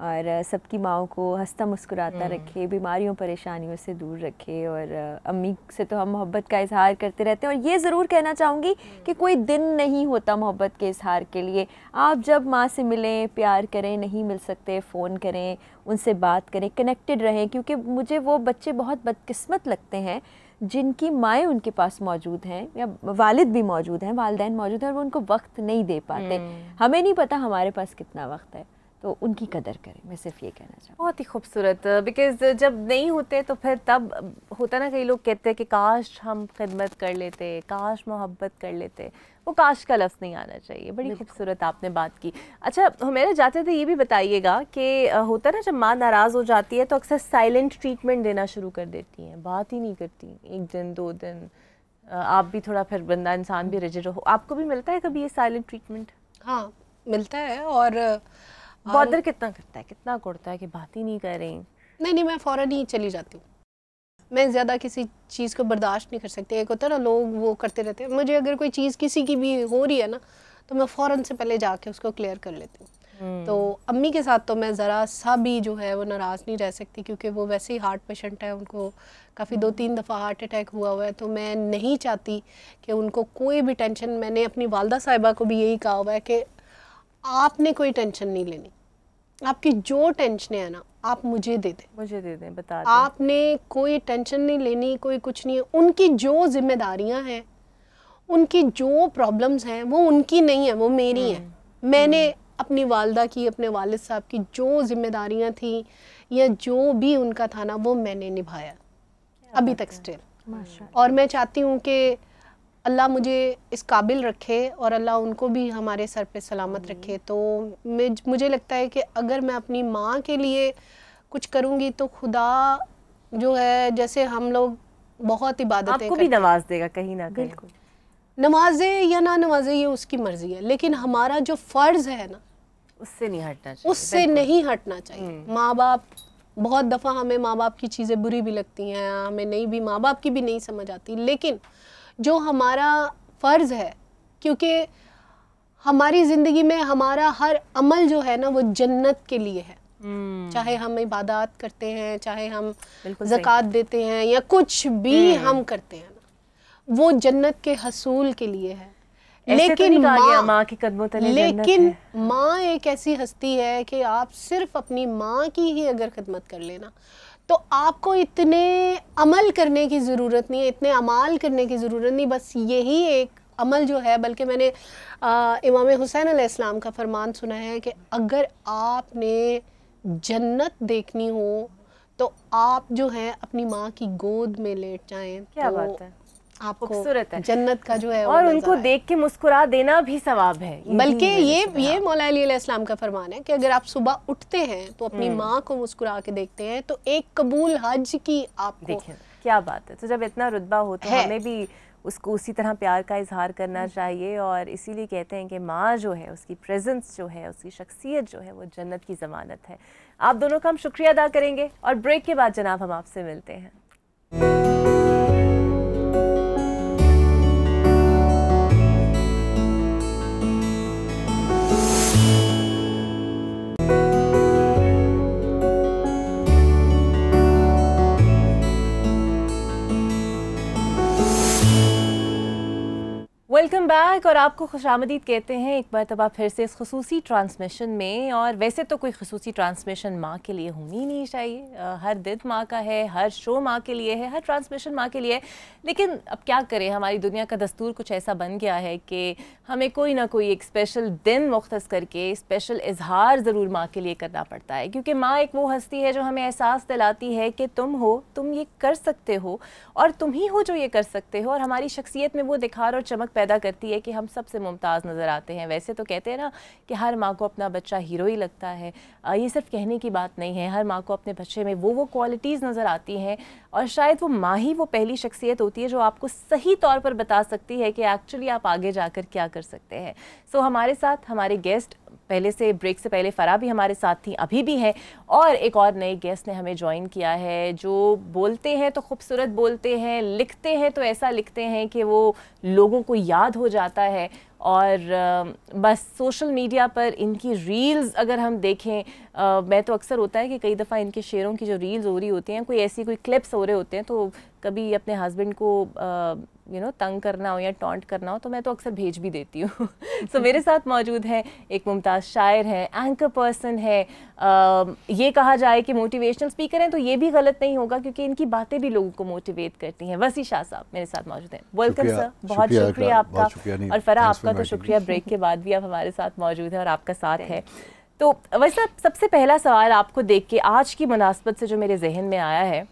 और सबकी माओ को हंसता मुस्कुराता हम्म। रखे बीमारियों परेशानियों से दूर रखे और अम्मी से तो हम मोहब्बत का इजहार करते रहते हैं और ये ज़रूर कहना चाहूँगी कि हम्म। कोई दिन नहीं होता मोहब्बत के इजहार के लिए आप जब माँ से मिलें प्यार करें नहीं मिल सकते फ़ोन करें उनसे बात करें कनेक्टेड रहें क्योंकि मुझे वो बच्चे बहुत बदकस्मत लगते हैं जिनकी माएँ उनके पास मौजूद हैं या वालिद भी मौजूद हैं वालदे मौजूद हैं और वो उनको वक्त नहीं दे पाते हम्म। हमें नहीं पता हमारे पास कितना वक्त है तो उनकी कदर करें मैं सिर्फ ये कहना चाहूँ बहुत ही खूबसूरत बिकॉज जब नहीं होते तो फिर तब होता ना कई लोग कहते हैं कि काश हम खिदमत कर लेते काश मोहब्बत कर लेते वो काश का लफ्ज़ नहीं आना चाहिए बड़ी खूबसूरत आपने बात की अच्छा मेरे जाते थे ये भी बताइएगा कि होता ना जब माँ नाराज़ हो जाती है तो अक्सर साइलेंट ट्रीटमेंट देना शुरू कर देती हैं बात ही नहीं करती एक दिन दो दिन आप भी थोड़ा फिर बंदा इंसान भी रजे हो आपको भी मिलता है कभी ये साइलेंट ट्रीटमेंट हाँ मिलता है और बॉर्डर कितना करता है कितना कुड़ता है कि बात ही नहीं कर रही नहीं नहीं मैं फ़ौरन ही चली जाती हूँ मैं ज़्यादा किसी चीज़ को बर्दाश्त नहीं कर सकती एक होता है ना लोग वो करते रहते हैं मुझे अगर कोई चीज़ किसी की भी हो रही है ना तो मैं फ़ौरन से पहले जाके उसको क्लियर कर लेती हूँ हम्म। तो अम्मी के साथ तो मैं ज़रा सा भी जो है वो नाराज़ नहीं रह सकती क्योंकि वो वैसे ही हार्ट पेशेंट है उनको काफ़ी दो हम्म। तीन दफ़ा हार्ट अटैक हुआ हुआ है तो मैं नहीं चाहती कि उनको कोई भी टेंशन मैंने अपनी वालदा साहिबा को भी यही कहा हुआ है कि आपने कोई टेंशन नहीं लेनी आपकी जो टेंशन है ना आप मुझे दे दें मुझे दे दें बता दे। आपने कोई टेंशन नहीं लेनी कोई कुछ नहीं है उनकी जो जिम्मेदारियां हैं उनकी जो प्रॉब्लम्स हैं वो उनकी नहीं है वो मेरी हैं हम्म, मैंने हम्म। अपनी वालदा की अपने वालिद साहब की जो जिम्मेदारियां थी या जो भी उनका था ना वो मैंने निभाया अभी तक स्टिल और मैं चाहती हूँ कि अल्लाह मुझे इस काबिल रखे और अल्लाह उनको भी हमारे सर पे सलामत हम्म। रखे तो मुझे लगता है कि अगर मैं अपनी माँ के लिए कुछ करूँगी तो खुदा जो है जैसे हम लोग बहुत इबादत आपको भी नमाज देगा कहीं ना कहीं बिल्कुल नमाजे या ना नमाजे ये उसकी मर्जी है लेकिन हमारा जो फ़र्ज़ है ना उससे नहीं हटना चाहिए उससे नहीं हटना चाहिए हम्म। माँ बाप बहुत दफ़ा हमें माँ बाप की चीज़ें बुरी भी लगती हैं हमें नहीं भी माँ बाप की भी नहीं समझ आती लेकिन जो हमारा फ़र्ज़ है क्योंकि हमारी ज़िंदगी में हमारा हर अमल जो है ना वो जन्नत के लिए है Hmm. चाहे हम इबादत करते हैं चाहे हम जक़ात देते हैं या कुछ भी hmm. हम करते हैं ना वो जन्नत के हसूल के लिए है तो लेकिन तो माँ मा की कदमों तले लेकिन माँ एक ऐसी हस्ती है कि आप सिर्फ अपनी माँ की ही अगर खदमत कर लेना तो आपको इतने अमल करने की ज़रूरत नहीं है इतने अमाल करने की ज़रूरत नहीं बस यही एक अमल जो है बल्कि मैंने इमाम हुसैन आलाम का फरमान सुना है कि अगर आपने जन्नत देखनी हो तो आप जो है अपनी माँ की गोद में लेट जाएं क्या तो बात है आपको खूबसूरत है जन्नत का जो है और उनको देख के मुस्कुरा देना भी सवाब है बल्कि ये ये मौलाम का फरमान है कि अगर आप सुबह उठते हैं तो अपनी हम्म। माँ को मुस्कुरा के देखते हैं तो एक कबूल हज की आप देखिए क्या बात है तो जब इतना रुतबा होता तो है हमें भी उसको उसी तरह प्यार का इजहार करना हम्म। चाहिए और इसीलिए कहते हैं कि माँ जो है उसकी प्रेजेंस जो है उसकी शख्सियत जो है वो जन्नत की ज़मानत है आप दोनों का हम शुक्रिया अदा करेंगे और ब्रेक के बाद जनाब हम आपसे मिलते हैं वेलकम बैक और आपको खुश आमदीद कहते हैं एक मरतबा फिर से इस खसूसी ट्रांसमिशन में और वैसे तो कोई खसूसी ट्रांसमिशन माँ के लिए होनी ही नहीं चाहिए हर दिन माँ का है हर शो माँ के लिए है हर ट्रांसमिशन माँ के लिए है लेकिन अब क्या करें हमारी दुनिया का दस्तूर कुछ ऐसा बन गया है कि हमें कोई ना कोई एक स्पेशल दिन मुख्त करके स्पेशल इजहार ज़रूर माँ के लिए करना पड़ता है क्योंकि माँ एक वो हस्ती है जो हमें एहसास दिलाती है कि तुम हो तुम ये कर सकते हो और तुम ही हो जो ये कर सकते हो और हमारी शख्सियत में वो दिखार और चमक पैदा अदा करती है कि हम सबसे मुमताज़ नज़र आते हैं वैसे तो कहते हैं ना कि हर माँ को अपना बच्चा हीरो ही लगता है ये सिर्फ कहने की बात नहीं है हर माँ को अपने बच्चे में वो वो क्वालिटीज़ नज़र आती हैं और शायद वो माँ ही वो पहली शख्सियत होती है जो आपको सही तौर पर बता सकती है कि एक्चुअली आप आगे जाकर क्या कर सकते हैं सो so, हमारे साथ हमारे गेस्ट पहले से ब्रेक से पहले फ़रा भी हमारे साथ थी अभी भी हैं और एक और नए गेस्ट ने हमें ज्वाइन किया है जो बोलते हैं तो खूबसूरत बोलते हैं लिखते हैं तो ऐसा लिखते हैं कि वो लोगों को याद हो जाता है और बस सोशल मीडिया पर इनकी रील्स अगर हम देखें आ, मैं तो अक्सर होता है कि कई दफ़ा इनके शेरों की जो रील्स हो रही होती हैं कोई ऐसी कोई क्लिप्स हो रहे होते हैं तो कभी अपने हस्बैंड को यू नो तंग करना हो या टॉन्ट करना हो तो मैं तो अक्सर भेज भी देती हूँ सो [laughs] so, मेरे साथ मौजूद हैं एक मुमताज़ शायर हैं एंकर पर्सन है आ, ये कहा जाए कि मोटिवेशनल स्पीकर हैं तो ये भी गलत नहीं होगा क्योंकि इनकी बातें भी लोगों को मोटिवेट करती हैं वसी शाह साहब मेरे साथ मौजूद हैं वेलकम सर बहुत शुक्रिया आपका और फरा आपका बहुत तो बहुत शुक्रिया ब्रेक के बाद भी आप हमारे साथ मौजूद हैं और आपका साथ है तो वैसे सबसे पहला सवाल आपको देख के आज की मुनासबत से जो मेरे जहन में आया है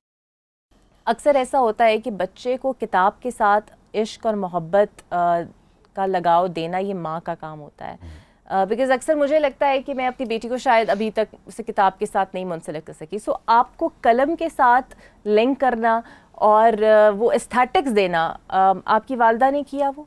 अक्सर ऐसा होता है कि बच्चे को किताब के साथ इश्क और मोहब्बत का लगाव देना ये माँ का काम होता है बिकॉज हम्म। uh, अक्सर मुझे लगता है कि मैं अपनी बेटी को शायद अभी तक उसे किताब के साथ नहीं मुंसलिक कर सकी सो so, आपको कलम के साथ लिंक करना और वो एस्थेटिक्स देना आपकी वालदा ने किया वो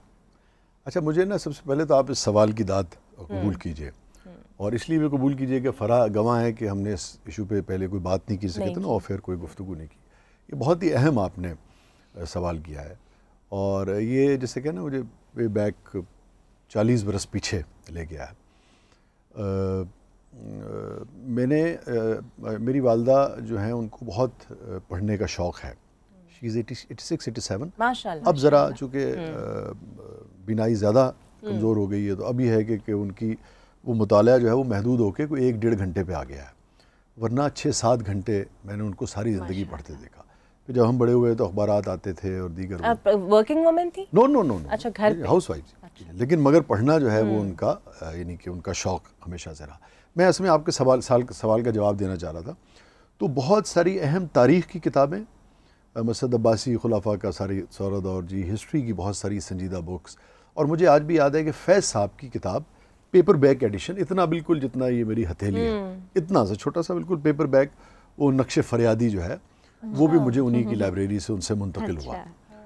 अच्छा मुझे ना सबसे पहले तो आप इस सवाल की दाद कबूल हम्म। कीजिए हम्म। और इसलिए भी कबूल कीजिए कि फ़रा गवाह है कि हमने इस इशू पे पहले कोई बात नहीं की सके तो ना और फिर कोई गुफ्तु नहीं की ये बहुत ही अहम आपने सवाल किया है और ये जैसे क्या ना मुझे वे बैक चालीस बरस पीछे ले गया है मैंने मेरी वालदा जो हैं उनको बहुत पढ़ने का शौक़ है she is eighty six eighty seven अब ज़रा चूँकि हम्म। बिनाई ज़्यादा हम्म। कमज़ोर हो गई है तो अभी है कि, कि उनकी वो मुताल जो है वो महदूद होकर कोई एक डेढ़ घंटे पर आ गया है वरना छः सात घंटे मैंने उनको सारी ज़िंदगी पढ़ते देखा फिर जब हम बड़े हुए तो अखबार आते थे और दीगर वर्किंग वुमेन थी नो नो नो अच्छा घर हाउस अच्छा। वाइफ लेकिन मगर पढ़ना जो है वो हम्म। उनका यानी कि उनका शौक़ हमेशा से रहा मैं इसमें आपके सवाल साल सवाल का जवाब देना चाह रहा था तो बहुत सारी अहम तारीख़ की किताबें मसद अब्बासी खुलाफा का सारी सौरा दौर जी हिस्ट्री की बहुत सारी संजीदा बुक्स और मुझे आज भी याद है कि फैज साहब की किताब पेपर बैग एडिशन इतना बिल्कुल जितना ये मेरी हथेली है हम्म। इतना सा छोटा सा बिल्कुल पेपर बैग वो नक्श फरियादी जो है वो भी मुझे उन्हीं की हम्म। लाइब्रेरी से उनसे मुंतकिल हुआ अच्छा।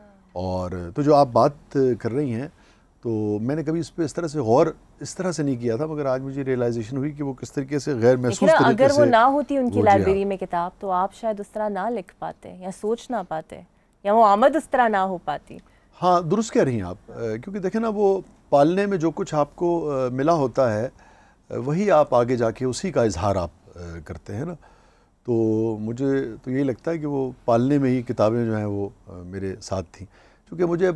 और तो जो आप बात कर रही हैं तो मैंने कभी इस पर इस तरह से गौर इस तरह से नहीं किया था मगर आज मुझे रियलाइजेशन हुई कि वो किस तरीके से गैर महसूस तरीके अगर वो ना होती उनकी लाइब्रेरी हाँ। में किताब तो आप शायद उस तरह ना लिख पाते या सोच ना पाते या वो आमद उस तरह ना हो पाती हाँ दुरुस्त कह रही हैं आप क्योंकि देखें ना वो पालने में जो कुछ आपको मिला होता है वही आप आगे जाके उसी का इजहार आप करते हैं ना तो मुझे तो यही लगता है कि वो पालने में ही किताबें जो हैं वो मेरे साथ थी क्योंकि मुझे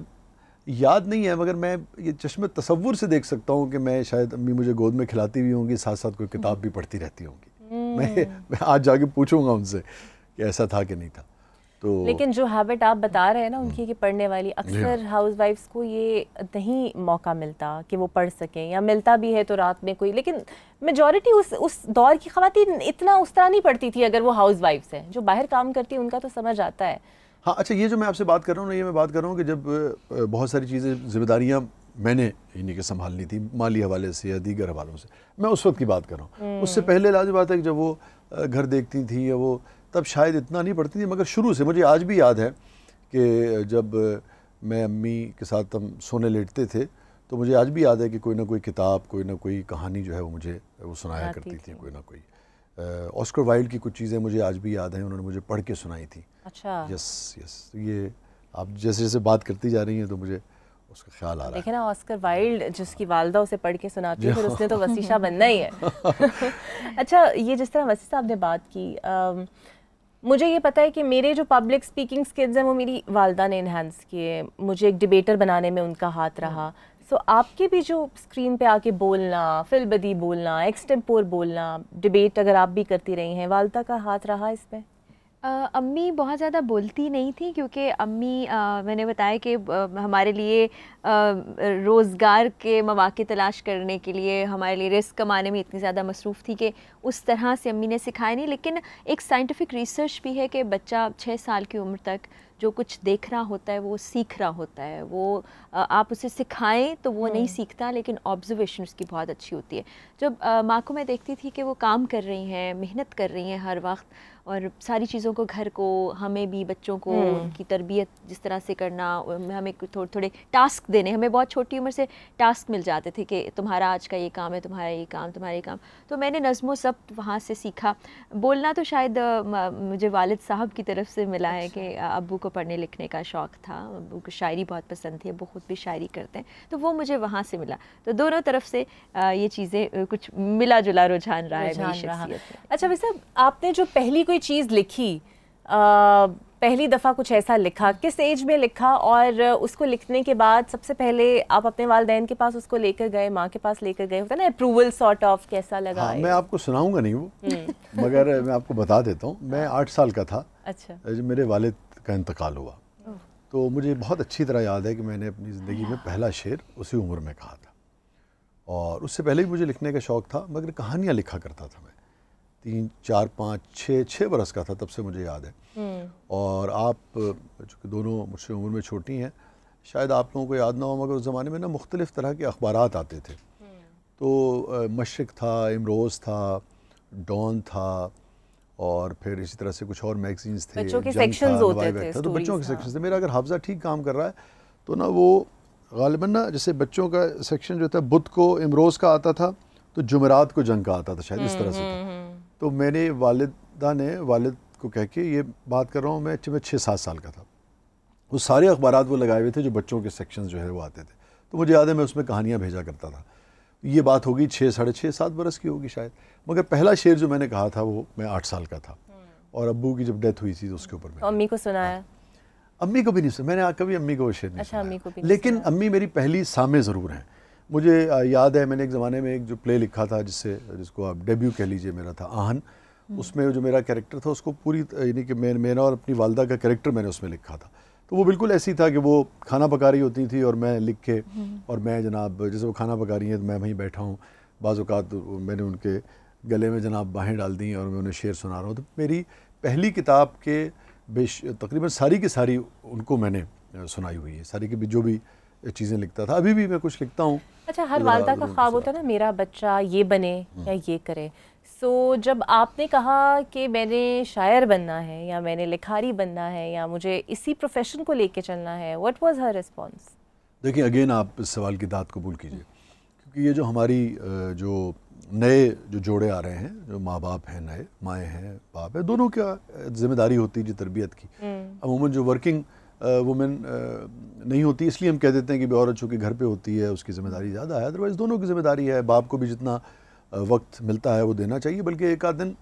याद नहीं है मगर मैं ये चश्मे तस्वुर से देख सकता हूँ कि मैं शायद अम्मी मुझे गोद में खिलाती भी होंगी साथ साथ कोई किताब भी पढ़ती रहती होंगी हम्म। मैं मैं आज जाके पूछूंगा उनसे कि ऐसा था कि नहीं था तो लेकिन जो हैबिट आप बता रहे हैं ना उनकी कि पढ़ने वाली अक्सर हाउस वाइफ्स को ये नहीं मौका मिलता कि वो पढ़ सकें या मिलता भी है तो रात में कोई लेकिन मेजॉरिटी उस उस दौर की खातन इतना उस तरह नहीं पढ़ती थी अगर वो हाउस वाइफ्स हैं जो बाहर काम करती हैं उनका तो समझ आता है हाँ अच्छा ये जो मैं आपसे बात कर रहा हूँ ना ये मैं बात कर रहा हूँ कि जब बहुत सारी चीज़ें जिम्मेदारियाँ मैंने इन्हीं के संभालनी थी माली हवाले से या दीगर हवालों से मैं उस वक्त की बात कर रहा हूँ हम्म। उससे पहले लाजवाब है कि जब वो घर देखती थी या वो तब शायद इतना नहीं पढ़ती थी मगर शुरू से मुझे आज भी याद है कि जब मैं अम्मी के साथ हम सोने लेटते थे तो मुझे आज भी याद है कि कोई ना कोई किताब कोई ना कोई कहानी जो है वो मुझे वो सुनाया करती थी, थी कोई ना कोई ऑस्कर वाइल्ड की कुछ चीज़ें मुझे आज भी याद हैं उन्होंने मुझे पढ़ के सुनाई थी अच्छा यस यस ये आप जैसे जैसे बात करती जा रही हैं तो मुझे उसका ख्याल आ रहा है ना ऑस्कर वाइल्ड जिसकी वालदा उसे पढ़ के सुनाती है उसने तो [laughs] वसीशा बनना ही है [laughs] [laughs] अच्छा ये जिस तरह वसी साहब ने बात की मुझे ये पता है कि मेरे जो पब्लिक स्पीकिंग स्किल्स हैं वो मेरी वालदा ने इन्हेंस किए मुझे एक डिबेटर बनाने में उनका हाथ हाँ। रहा सो so, आपके भी जो स्क्रीन पे आके बोलना फिलबदी बोलना एक्सटेम्पोर बोलना डिबेट अगर आप भी करती रही हैं वालदा का हाथ रहा इसमें अम्मी बहुत ज़्यादा बोलती नहीं थी क्योंकि अम्मी मैंने बताया कि हमारे लिए रोज़गार के मौाक़े तलाश करने के लिए हमारे लिए रिस्क कमाने में इतनी ज़्यादा मसरूफ़ थी कि उस तरह से अम्मी ने सिखाया नहीं लेकिन एक साइंटिफ़िक रिसर्च भी है कि बच्चा छः साल की उम्र तक जो कुछ देख रहा होता है वो सीख रहा होता है वो आप उसे सिखाएं तो वो नहीं सीखता लेकिन ऑब्जर्वेशन उसकी बहुत अच्छी होती है जब माँ को मैं देखती थी कि वो काम कर रही हैं मेहनत कर रही हैं हर वक्त और सारी चीज़ों को घर को हमें भी बच्चों को हम्म। उनकी तरबियत जिस तरह से करना हमें थोड़े थोड़े टास्क देने हमें बहुत छोटी उम्र से टास्क मिल जाते थे कि तुम्हारा आज का ये काम है तुम्हारा ये काम तुम्हारा ये काम तो मैंने नज़मो सब वहाँ से सीखा बोलना तो शायद मुझे वालद साहब की तरफ से मिला है अच्छा। कि अबू को पढ़ने लिखने का शौक़ था अबू को शायरी बहुत पसंद थी अबू खुद भी शायरी करते हैं तो वो मुझे वहाँ से मिला तो दोनों तरफ से ये चीज़ें कुछ मिला जुला रुझान रहा है अच्छा भाई साहब आपने जो पहली कोई चीज़ लिखी आ, पहली दफ़ा कुछ ऐसा लिखा किस एज में लिखा और उसको लिखने के बाद सबसे पहले आप अपने वालदेन के पास उसको लेकर गए माँ के पास लेकर गए होता ना अप्रूवल सॉर्ट ऑफ कैसा लगा हाँ, मैं आपको सुनाऊंगा नहीं वो हम्म। मगर मैं आपको बता देता हूँ मैं हाँ। आठ साल का था अच्छा जब मेरे वालिद का इंतकाल हुआ तो मुझे बहुत अच्छी तरह याद है कि मैंने अपनी ज़िंदगी में पहला शेर उसी उम्र में कहा था और उससे पहले भी मुझे लिखने का शौक़ था मगर कहानियाँ लिखा करता था मैं तीन चार पाँच छः छः बरस का था तब से मुझे याद है हम्म। और आप चूँकि दोनों मुझसे उम्र में छोटी हैं शायद आप लोगों को याद ना हो मगर उस ज़माने में ना मुख्तलिफ़ तरह के अखबार आते थे हम्म। तो मशरक था इमरोज़ था डॉन था और फिर इसी तरह से कुछ और मैगजीन्स थे तो बच्चों के सेक्शन तो हाँ। थे मेरा अगर हाफजा ठीक काम कर रहा है तो ना वो गालिबा ना जैसे बच्चों का सेक्शन जो था बुध को इमरोज़ का आता था तो जुमेरात को जंग का आता था शायद इस तरह से था हम्म, तो मेरे वालदा ने वालद को कह के ये बात कर रहा हूँ मैं में छः सात साल का था वो सारे अखबार वो लगाए हुए थे जो बच्चों के सेक्शन जो है वो आते थे तो मुझे याद है मैं उसमें कहानियाँ भेजा करता था ये बात होगी छः साढ़े छः सात बरस की होगी शायद मगर पहला शेर जो मैंने कहा था वो मैं आठ साल का था हम्म। और अबू की जब डेथ हुई थी तो उसके ऊपर मैं तो अम्मी को सुनाया हाँ। अम्मी को भी नहीं सुना मैंने कभी अम्मी को शेर नहीं अच्छा, अम्मी को भी लेकिन अम्मी मेरी पहली सामे ज़रूर हैं मुझे याद है मैंने एक ज़माने में एक जो प्ले लिखा था जिससे जिसको आप डेब्यू कह लीजिए मेरा था आहन हम्म। उसमें जो मेरा कैरेक्टर था उसको पूरी यानी कि मैं मैंने और अपनी वालदा का कैरेक्टर मैंने उसमें लिखा था तो वो बिल्कुल ऐसी था कि वो खाना पका रही होती थी और मैं लिख के हम्म। और मैं जनाब जैसे वो खाना पका रही हैं तो मैं वहीं बैठा हूँ बाज़ात मैंने उनके गले में जनाब बाहें डाल दी और मैं उन्हें शेर सुना रहा हूँ तो मेरी पहली किताब के बेश तकरीबन सारी की सारी उनको मैंने सुनाई हुई है सारी की भी जो भी चीज़ें लिखता था अभी भी मैं कुछ लिखता हूँ अच्छा हर वालदा का ख्वाब होता है ना मेरा बच्चा ये बने हम्म। या ये करे सो जब आपने कहा कि मैंने शायर बनना है या मैंने लिखारी बनना है या मुझे इसी प्रोफेशन को लेके चलना है व्हाट वाज हर रिस्पांस देखिए अगेन आप इस सवाल की दात कबूल कीजिए क्योंकि ये जो हमारी जो नए जो जोड़े आ रहे हैं जो माँ बाप हैं नए माएँ हैं बाप है दोनों क्या जिम्मेदारी होती है जी तरबियत की हम्म। अमूमन जो वर्किंग वुमेन नहीं होती इसलिए हम कह देते हैं कि भी औरत चूँकि घर पर होती है उसकी ज़िम्मेदारी ज़्यादा है अदरवाइज़ दोनों की ज़िम्मेदारी है बाप को भी जितना वक्त मिलता है वो देना चाहिए बल्कि एक आध दिन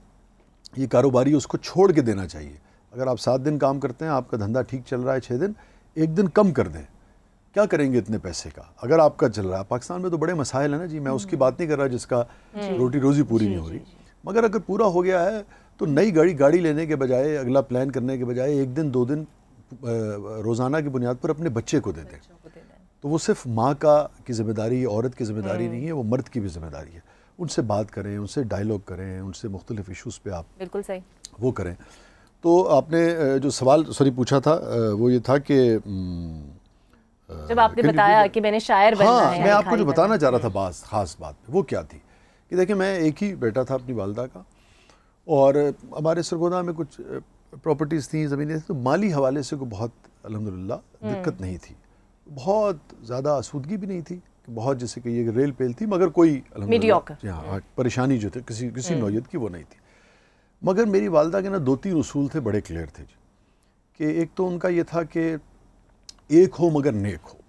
ये कारोबारी उसको छोड़ के देना चाहिए अगर आप सात दिन काम करते हैं आपका धंधा ठीक चल रहा है छः दिन एक दिन कम कर दें क्या करेंगे इतने पैसे का अगर आपका चल रहा है पाकिस्तान में तो बड़े मसाइल हैं ना जी मैं उसकी हम्म। बात नहीं कर रहा जिसका रोटी रोज़ी पूरी नहीं हो रही मगर अगर पूरा हो गया है तो नई गाड़ी गाड़ी लेने के बजाय अगला प्लान करने के बजाय एक दिन दो दिन रोज़ाना की बुनियाद पर अपने बच्चे को देते दें तो वो सिर्फ माँ का की जिम्मेदारी औरत की जिम्मेदारी हम्म। नहीं है वो मर्द की भी जिम्मेदारी है उनसे बात करें उनसे डायलॉग करें उनसे मुख्तलिफ इशूज़ पे आप बिल्कुल सही वो करें तो आपने जो सवाल सॉरी पूछा था वो ये था कि जब आपने बताया कि मैंने शायर बनना हाँ, है मैं आपको जो बताना चाह रहा था बात खास बात वो क्या थी कि देखिए मैं एक ही बेटा था अपनी वालदा का और हमारे सरगोदा में कुछ प्रॉपर्टीज़ थी ज़मीनें थी तो माली हवाले से को बहुत अलहमदिल्ला हम्म। दिक्कत नहीं थी बहुत ज़्यादा आसूदगी भी नहीं थी बहुत जैसे कि ये रेल पेल थी मगर कोई हाँ परेशानी जो थी किसी किसी हम्म। नौीयत की वो नहीं थी मगर मेरी वालदा के ना दो तीन असूल थे बड़े क्लियर थे जी कि एक तो उनका ये था कि एक हो मगर नेक हो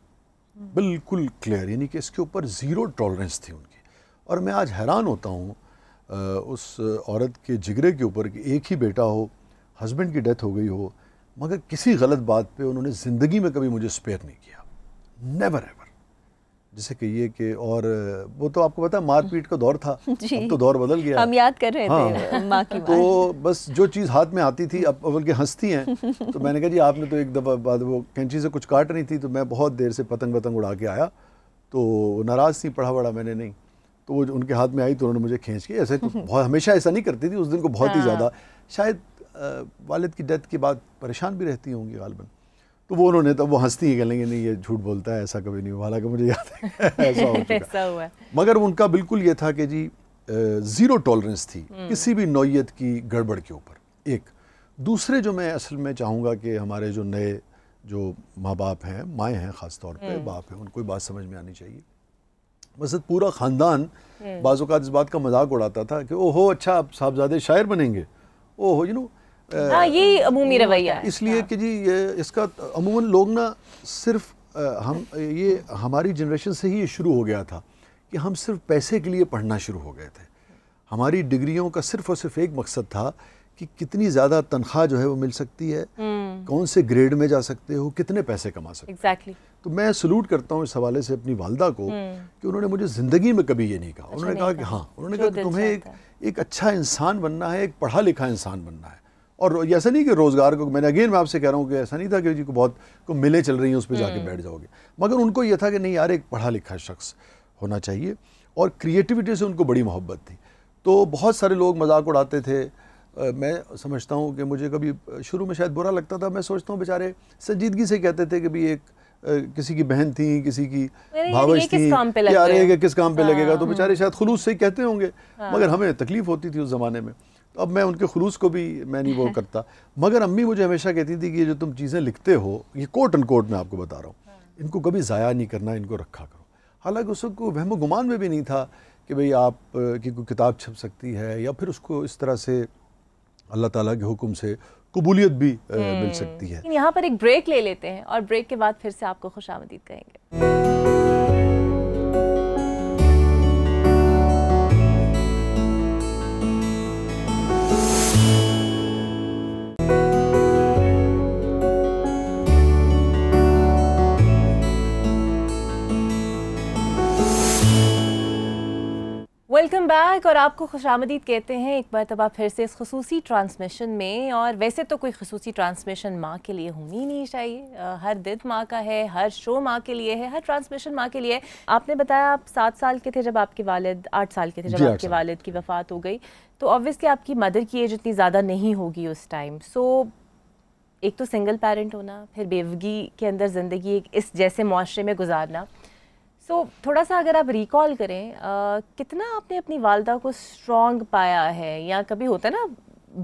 हम्म। बिल्कुल क्लियर यानी कि इसके ऊपर ज़ीरो टॉलरेंस थी उनकी और मैं आज हैरान होता हूँ उस औरत के जिगरे के ऊपर कि एक ही बेटा हो हस्बैंड की डेथ हो गई हो मगर किसी गलत बात पे उन्होंने ज़िंदगी में कभी मुझे स्पेयर नहीं किया नेवर एवर जिसे कहिए कि और वो तो आपको पता है मारपीट का दौर था [laughs] अब तो दौर बदल गया हम याद कर रहे हाँ, थे माँ की तो बस जो चीज़ हाथ में आती थी अब अवल के हंसती हैं तो मैंने कहा जी आपने तो एक दफ़ा बाद वो कैंची से कुछ काट रही थी तो मैं बहुत देर से पतंग वतंग उड़ा के आया तो नाराज़ थी पढ़ा वड़ा मैंने नहीं तो वो उनके हाथ में आई तो उन्होंने मुझे खींच के ऐसे तो [laughs] बहुत हमेशा ऐसा नहीं करती थी उस दिन को बहुत ही हाँ। ज़्यादा शायद वालद की डेथ के बाद परेशान भी रहती होंगी गालबन तो वो उन्होंने तब वो हंसती हैं कहेंगे नहीं ये झूठ बोलता है ऐसा कभी नहीं हुआ हालांकि मुझे याद है [laughs] ऐसा हो [laughs] ऐसा हुआ मगर उनका बिल्कुल ये था कि जी ज़ीरो टॉलरेंस थी हम्म। किसी भी नौीयत की गड़बड़ के ऊपर एक दूसरे जो मैं असल में चाहूँगा कि हमारे जो नए जो माँ बाप हैं माएँ हैं ख़ास तौर पर हम्म। बाप हैं उनको बात समझ में आनी चाहिए बस पूरा ख़ानदान हम्म। बाज़ात इस बात का मजाक उड़ाता था कि ओहो अच्छा आप साहबजादे शायर बनेंगे ओहो यू नो हाँ, ये अमूमी रवैया है इसलिए हाँ। कि जी ये इसका अमूमन लोग ना सिर्फ हम ये हमारी जनरेशन से ही ये शुरू हो गया था कि हम सिर्फ पैसे के लिए पढ़ना शुरू हो गए थे हमारी डिग्रियों का सिर्फ और सिर्फ एक मकसद था कि कितनी ज़्यादा तनख्वाह जो है वो मिल सकती है हम्म। कौन से ग्रेड में जा सकते हो कितने पैसे कमा सकते exactly. तो मैं सल्यूट करता हूँ इस हवाले से अपनी वालदा को हम्म। कि उन्होंने मुझे ज़िंदगी में कभी ये नहीं कहा अच्छा, उन्होंने कहा कि हाँ उन्होंने कहा कि तुम्हें एक, एक अच्छा इंसान बनना है एक पढ़ा लिखा इंसान बनना है और ऐसा नहीं कि रोज़गार को मैंने अगेन मैं आपसे कह रहा हूँ कि ऐसा नहीं था कि जी को बहुत को मिले चल रही हैं उस पर जाके हम्म। बैठ जाओगे मगर उनको यह था कि नहीं यार एक पढ़ा लिखा शख्स होना चाहिए और क्रिएटिविटी से उनको बड़ी मोहब्बत थी तो बहुत सारे लोग मजाक उड़ाते थे मैं समझता हूँ कि मुझे कभी शुरू में शायद बुरा लगता था मैं सोचता हूँ बेचारे संजीदगी से कहते थे कि भी एक किसी की बहन थी किसी की भावश थी यार किस काम पे लगेगा तो हाँ, बेचारे हाँ। शायद खुलूस से ही कहते होंगे हाँ। मगर हमें तकलीफ़ होती थी उस ज़माने में तो अब मैं उनके खलूस को भी मैं नहीं वो [laughs] करता मगर अम्मी मुझे हमेशा कहती थी कि ये जो तुम चीज़ें लिखते हो ये कोर्ट एंड कोर्ट मैं आपको बता रहा हूँ हाँ। इनको कभी ज़ाया नहीं करना इनको रखा करो हालांकि उस वक्त वहम गुमान में भी नहीं था कि भाई आप की कोई किताब छप सकती है या फिर उसको इस तरह से अल्लाह ताला के हुक्म से कबूलियत भी मिल हम्म। सकती है यहाँ पर एक ब्रेक ले लेते हैं और ब्रेक के बाद फिर से आपको खुश कहेंगे मुबारक और आपको खुश आमदीद कहते हैं एक बार तब आप फिर से इस खसूसी ट्रांसमिशन में और वैसे तो कोई खसूसी ट्रांसमिशन माँ के लिए होनी ही नहीं चाहिए हर दिन माँ का है हर शो माँ के लिए है हर ट्रांसमिशन माँ के लिए आपने बताया आप सात साल के थे जब आपके वालद आठ साल के थे जब आपके वालद की वफ़ात हो गई तो ऑब्वियसली आपकी मदर की एज इतनी ज़्यादा नहीं होगी उस टाइम सो एक तो सिंगल पेरेंट होना फिर बेवगी के अंदर ज़िंदगी एक इस जैसे माशरे में गुजारना सो so, थोड़ा सा अगर आप रिकॉल करें आ, कितना आपने अपनी वालदा को स्ट्रॉन्ग पाया है या कभी होता है ना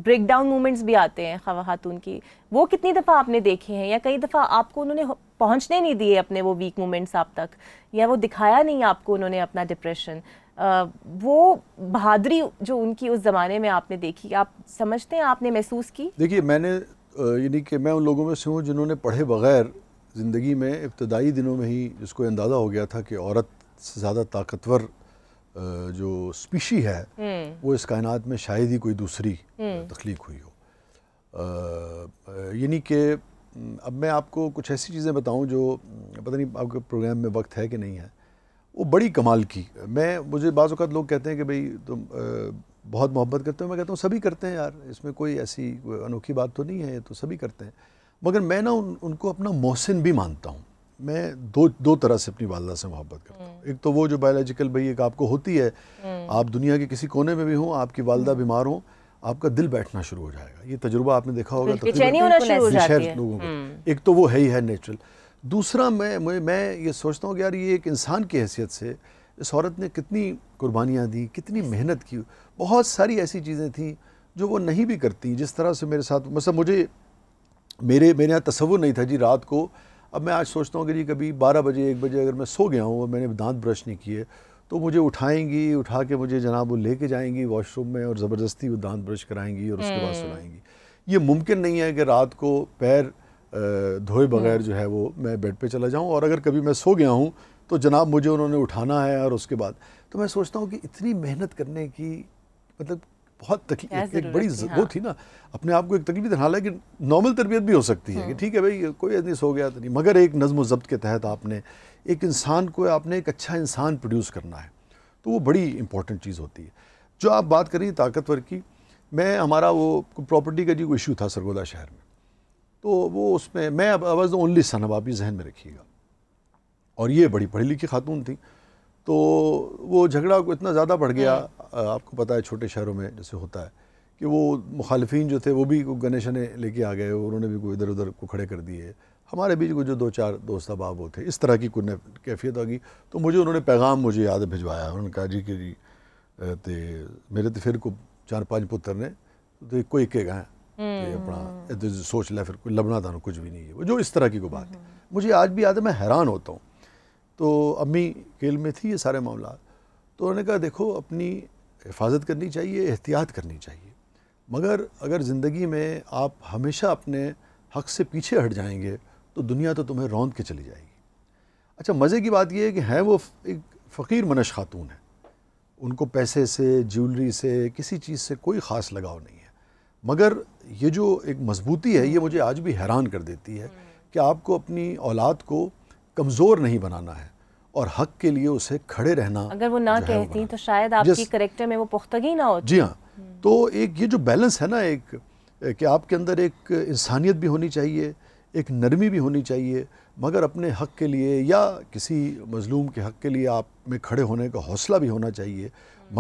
ब्रेक डाउन मोमेंट्स भी आते हैं खातून की वो कितनी दफ़ा आपने देखे हैं या कई दफ़ा आपको उन्होंने पहुंचने नहीं दिए अपने वो वीक मोमेंट्स आप तक या वो दिखाया नहीं आपको उन्होंने अपना डिप्रेशन वो बहादुरी जो उनकी उस ज़माने में आपने देखी आप समझते हैं आपने महसूस की देखिए मैंने यानी कि मैं उन लोगों में से हूँ जिन्होंने पढ़े बगैर ज़िंदगी में इब्तदाई दिनों में ही जिसको अंदाज़ा हो गया था कि औरत से ज़्यादा ताकतवर जो स्पीशी है हम्म। वो इस कायनात में शायद ही कोई दूसरी हम्म। तख्लीक हुई हो यानी कि अब मैं आपको कुछ ऐसी चीज़ें बताऊं जो पता नहीं आपके प्रोग्राम में वक्त है कि नहीं है वो बड़ी कमाल की मैं मुझे बाज़ अवत लोग कहते हैं कि भाई तुम बहुत मोहब्बत करते हो मैं कहता हूँ सभी करते हैं यार इसमें कोई ऐसी अनोखी बात तो नहीं है ये तो सभी करते हैं मगर मैं ना उन, उनको अपना मोहसिन भी मानता हूँ मैं दो दो तरह से अपनी वालदा से मोहब्बत करता हूँ हम्म। एक तो वो जो बायोलॉजिकल भाई एक आपको होती है हम्म। आप दुनिया के किसी कोने में भी हों आपकी वालदा हम्म। बीमार हों आपका दिल बैठना शुरू हो जाएगा ये तजुर्बा आपने देखा होगा शहर लोगों को एक तो वो है ही है नेचुरल दूसरा मैं मैं ये सोचता हूँ कि यार ये एक इंसान की हैसियत से इस औरत ने कितनी कुर्बानियाँ दी कितनी मेहनत की बहुत सारी ऐसी चीज़ें थी जो वो नहीं भी करती जिस तरह से मेरे साथ मतलब मुझे मेरे मेरे यहाँ तस्वुर नहीं था जी रात को अब मैं आज सोचता हूँ कि जी कभी बारह बजे एक बजे अगर मैं सो गया हूँ और मैंने दांत ब्रश नहीं किए तो मुझे उठाएंगी उठा के मुझे जनाब वो ले कर जाएंगी वॉशरूम में और ज़बरदस्ती वो दांत ब्रश कराएंगी और उसके बाद हम्म। सुनाएंगी ये मुमकिन नहीं है कि रात को पैर धोए बगैर हम्म। जो है वो मैं बेड पर चला जाऊँ और अगर कभी मैं सो गया हूँ तो जनाब मुझे उन्होंने उठाना है और उसके बाद तो मैं सोचता हूँ कि इतनी मेहनत करने की मतलब बहुत तकलीफ एक, बड़ी हाँ। वो थी ना अपने आप को एक तकलीफ हालांकि नॉर्मल तरबियत भी हो सकती है कि हाँ। ठीक है भाई कोई अदनीस हो गया तो नहीं मगर एक नज़म ज़ब्त के तहत आपने एक इंसान को आपने एक अच्छा इंसान प्रोड्यूस करना है तो वो बड़ी इंपॉर्टेंट चीज़ होती है जो आप बात करें ताकतवर की मैं हमारा वो प्रॉपर्टी का जी इशू था सरगोदा शहर में तो वो उसमें मैं अब अवज़ ओनली सन अब आप ही जहन में रखिएगा और ये बड़ी पढ़ी लिखी खातून थी तो वो झगड़ा को इतना ज़्यादा बढ़ गया हाँ। आपको पता है छोटे शहरों में जैसे होता है कि वो मुखालफी जो थे वो भी ने लेके आ गए उन्होंने भी कोई इधर उधर को खड़े कर दिए हमारे बीच को जो दो चार दोस्त वो थे इस तरह की कुछ कैफियत आ गई तो मुझे उन्होंने पैगाम मुझे याद भिजवाया उन्होंने कहा जी कि जी ते मेरे तो फिर को चार पांच पुत्र ने तो कोई इक्के गए अपना तो सोच लिया फिर कोई लबना था कुछ भी नहीं है जो इस तरह की कोई बात हम्म। मुझे आज भी याद है मैं हैरान होता हूँ तो अम्मी केल में थी ये सारे मामला तो उन्होंने कहा देखो अपनी हिफाजत करनी चाहिए एहतियात करनी चाहिए मगर अगर ज़िंदगी में आप हमेशा अपने हक़ से पीछे हट जाएंगे तो दुनिया तो तुम्हें रौंद के चली जाएगी अच्छा मज़े की बात यह है कि हैं वो एक फ़कीर मनश खातून है उनको पैसे से ज्वेलरी से किसी चीज़ से कोई ख़ास लगाव नहीं है मगर ये जो एक मजबूती है ये मुझे आज भी हैरान कर देती है कि आपको अपनी औलाद को कमज़ोर नहीं बनाना है और हक के लिए उसे खड़े रहना अगर वो ना कहती तो शायद आपकी करेक्टर में वो पुख्तगी ना हो जी हाँ तो एक ये जो बैलेंस है ना एक कि आपके अंदर एक इंसानियत भी होनी चाहिए एक नरमी भी होनी चाहिए मगर अपने हक के लिए या किसी मज़लूम के हक के लिए आप में खड़े होने का हौसला भी होना चाहिए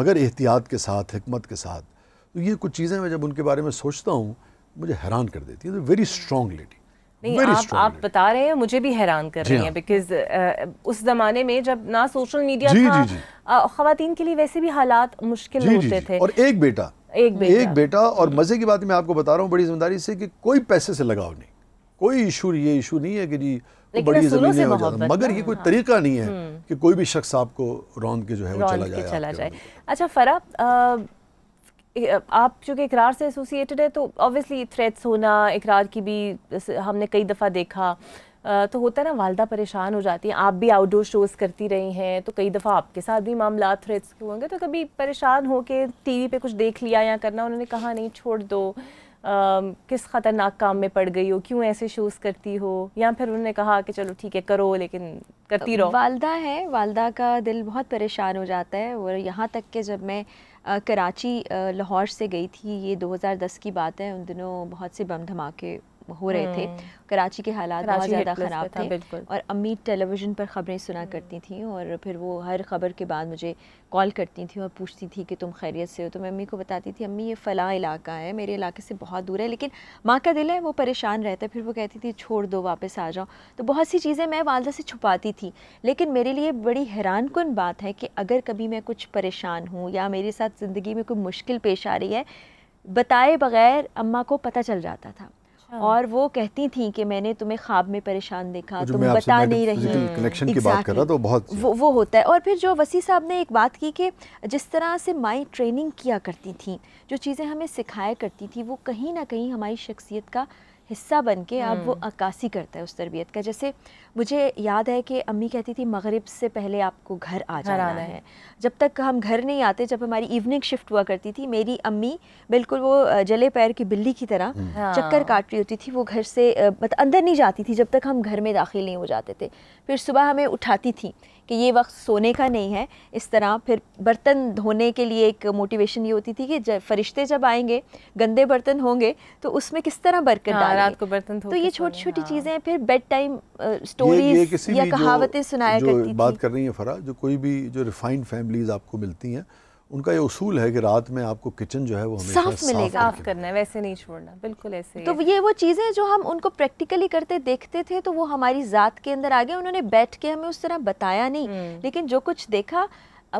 मगर एहतियात के साथ हमत के साथ तो ये कुछ चीज़ें मैं जब उनके बारे में सोचता हूँ मुझे हैरान कर देती है तो वेरी स्ट्रॉन्ग लेडी नहीं आप आप बता रहे हैं मुझे भी हैरान कर रही हैं बिकॉज हाँ। उस जमाने में जब ना सोशल मीडिया जी, था जी, जी. खवातीन के लिए वैसे भी हालात मुश्किल जी, होते जी, जी. थे और एक बेटा एक बेटा एक बेटा और मजे की बात मैं आपको बता रहा हूँ बड़ी जिम्मेदारी से कि कोई पैसे से लगाव नहीं कोई इशू ये इशू नहीं है कि जी बड़ी जमीन हो जाता मगर ये कोई हाँ। तरीका नहीं है हम्म। कि कोई भी शख्स आपको रौंद के जो है वो चला जाए अच्छा फरा आप चूँकि इकरार से एसोसिएटेड है तो ऑब्वियसली थ्रेट्स होना इकरार की भी हमने कई दफ़ा देखा तो होता है ना वालदा परेशान हो जाती हैं आप भी आउटडोर शोज़ करती रही हैं तो कई दफ़ा आपके साथ भी मामला थ्रेट्स के होंगे तो कभी परेशान हो के टी पे कुछ देख लिया या करना उन्होंने कहा नहीं छोड़ दो आ, किस ख़तरनाक काम में पड़ गई हो क्यों ऐसे शोज़ करती हो या फिर उन्होंने कहा कि चलो ठीक है करो लेकिन करती रहो वालदा है वालदा का दिल बहुत परेशान हो जाता है और यहाँ तक कि जब मैं कराची लाहौर से गई थी ये 2010 की बात है उन दिनों बहुत से बम धमाके हो रहे थे हम्म। कराची के हालात बहुत ज़्यादा ख़राब थे और अम्मी टेलीविज़न पर ख़बरें सुना हम्म। करती थी और फिर वो हर ख़बर के बाद मुझे कॉल करती थी और पूछती थी कि तुम खैरियत से हो तो मैं अम्मी को बताती थी अम्मी ये फ़लाँ इलाका है मेरे इलाके से बहुत दूर है लेकिन माँ का दिल है वो परेशान रहता है फिर वो कहती थी छोड़ दो वापस आ जाओ तो बहुत सी चीज़ें मैं वालदा से छुपाती थी लेकिन मेरे लिए बड़ी हैरान कन बात है कि अगर कभी मैं कुछ परेशान हूँ या मेरे साथ ज़िंदगी में कोई मुश्किल पेश आ रही है बताए बगैर अम्मा को पता चल जाता था हाँ। और वो कहती थी कि मैंने तुम्हें ख्वाब में परेशान देखा तुम बता नहीं रही कनेक्शन की बात कर रहा तो बहुत वो वो होता है और फिर जो वसी साहब ने एक बात की कि जिस तरह से माई ट्रेनिंग किया करती थी जो चीज़ें हमें सिखाया करती थी वो कहीं ना कहीं हमारी शख्सियत का हिस्सा बन के आप वो हम्म। अक्सी करता है उस तरबियत का जैसे मुझे याद है कि अम्मी कहती थी मगरिब से पहले आपको घर आ जाना है।, है जब तक हम घर नहीं आते जब हमारी इवनिंग शिफ्ट हुआ करती थी मेरी अम्मी बिल्कुल वो जले पैर की बिल्ली की तरह हम्म। हाँ। चक्कर काट रही होती थी वो घर से मतलब अंदर नहीं जाती थी जब तक हम घर में दाखिल नहीं हो जाते थे फिर सुबह हमें उठाती थी कि ये वक्त सोने का नहीं है इस तरह फिर बर्तन धोने के लिए एक मोटिवेशन ये होती थी कि फरिश्ते जब आएंगे गंदे बर्तन होंगे तो उसमें किस तरह बरकर हाँ, रात को बर्तन तो ये छोटी छोटी हाँ। चीज़ें फिर बेड टाइम स्टोरीज या कहावतें सुनाया करती बात कर रही है फरा जो कोई भी जो रिफाइंड फैमिलीज आपको मिलती हैं उनका ये उसूल है कि रात में आपको किचन जो है वो साफ मिलेगा साफ करना है वैसे नहीं छोड़ना बिल्कुल ऐसे तो ये वो चीज़ें जो हम उनको प्रैक्टिकली करते देखते थे तो वो हमारी ज़ात के अंदर आ गए उन्होंने बैठ के हमें उस तरह बताया नहीं हम्म। लेकिन जो कुछ देखा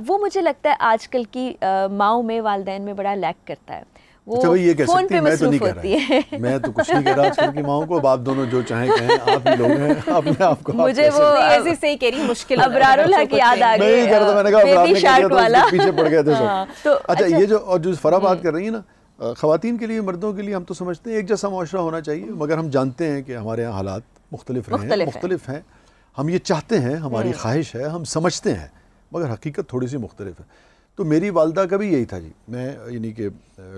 वो मुझे लगता है आजकल की माओ में वालदेन में बड़ा लैक करता है वो अच्छा, ये कह फोन सकती मैं तो नहीं कह रहा मैं तो कुछ नहीं कह रहा आजकल की माओ को अब आप दोनों जो चाहे कहें आप ही लोग हैं अपने आप [laughs] को मुझे वो ऐसी सही कह रही मुश्किल अबरारुल हक याद आ गई नहीं कर रहा मैंने कहा बेबी तो शार्क वाला पीछे पड़ गए थे सब हाँ, तो अच्छा, अच्छा ये जो और जो फरा बात हम्म। कर रही है ना खातन के लिए मर्दों के लिए हम तो समझते हैं एक जैसा मुआरा होना चाहिए मगर हम जानते हैं कि हमारे यहाँ हालात मुख्तलिफ रहे हैं मुख्तलिफ हैं हम ये चाहते हैं हमारी हम्म। ख्वाहिश है हम समझते हैं मगर हकीकत थोड़ी सी मुख्तलिफ है तो मेरी वालदा का भी यही था जी मैं यानी कि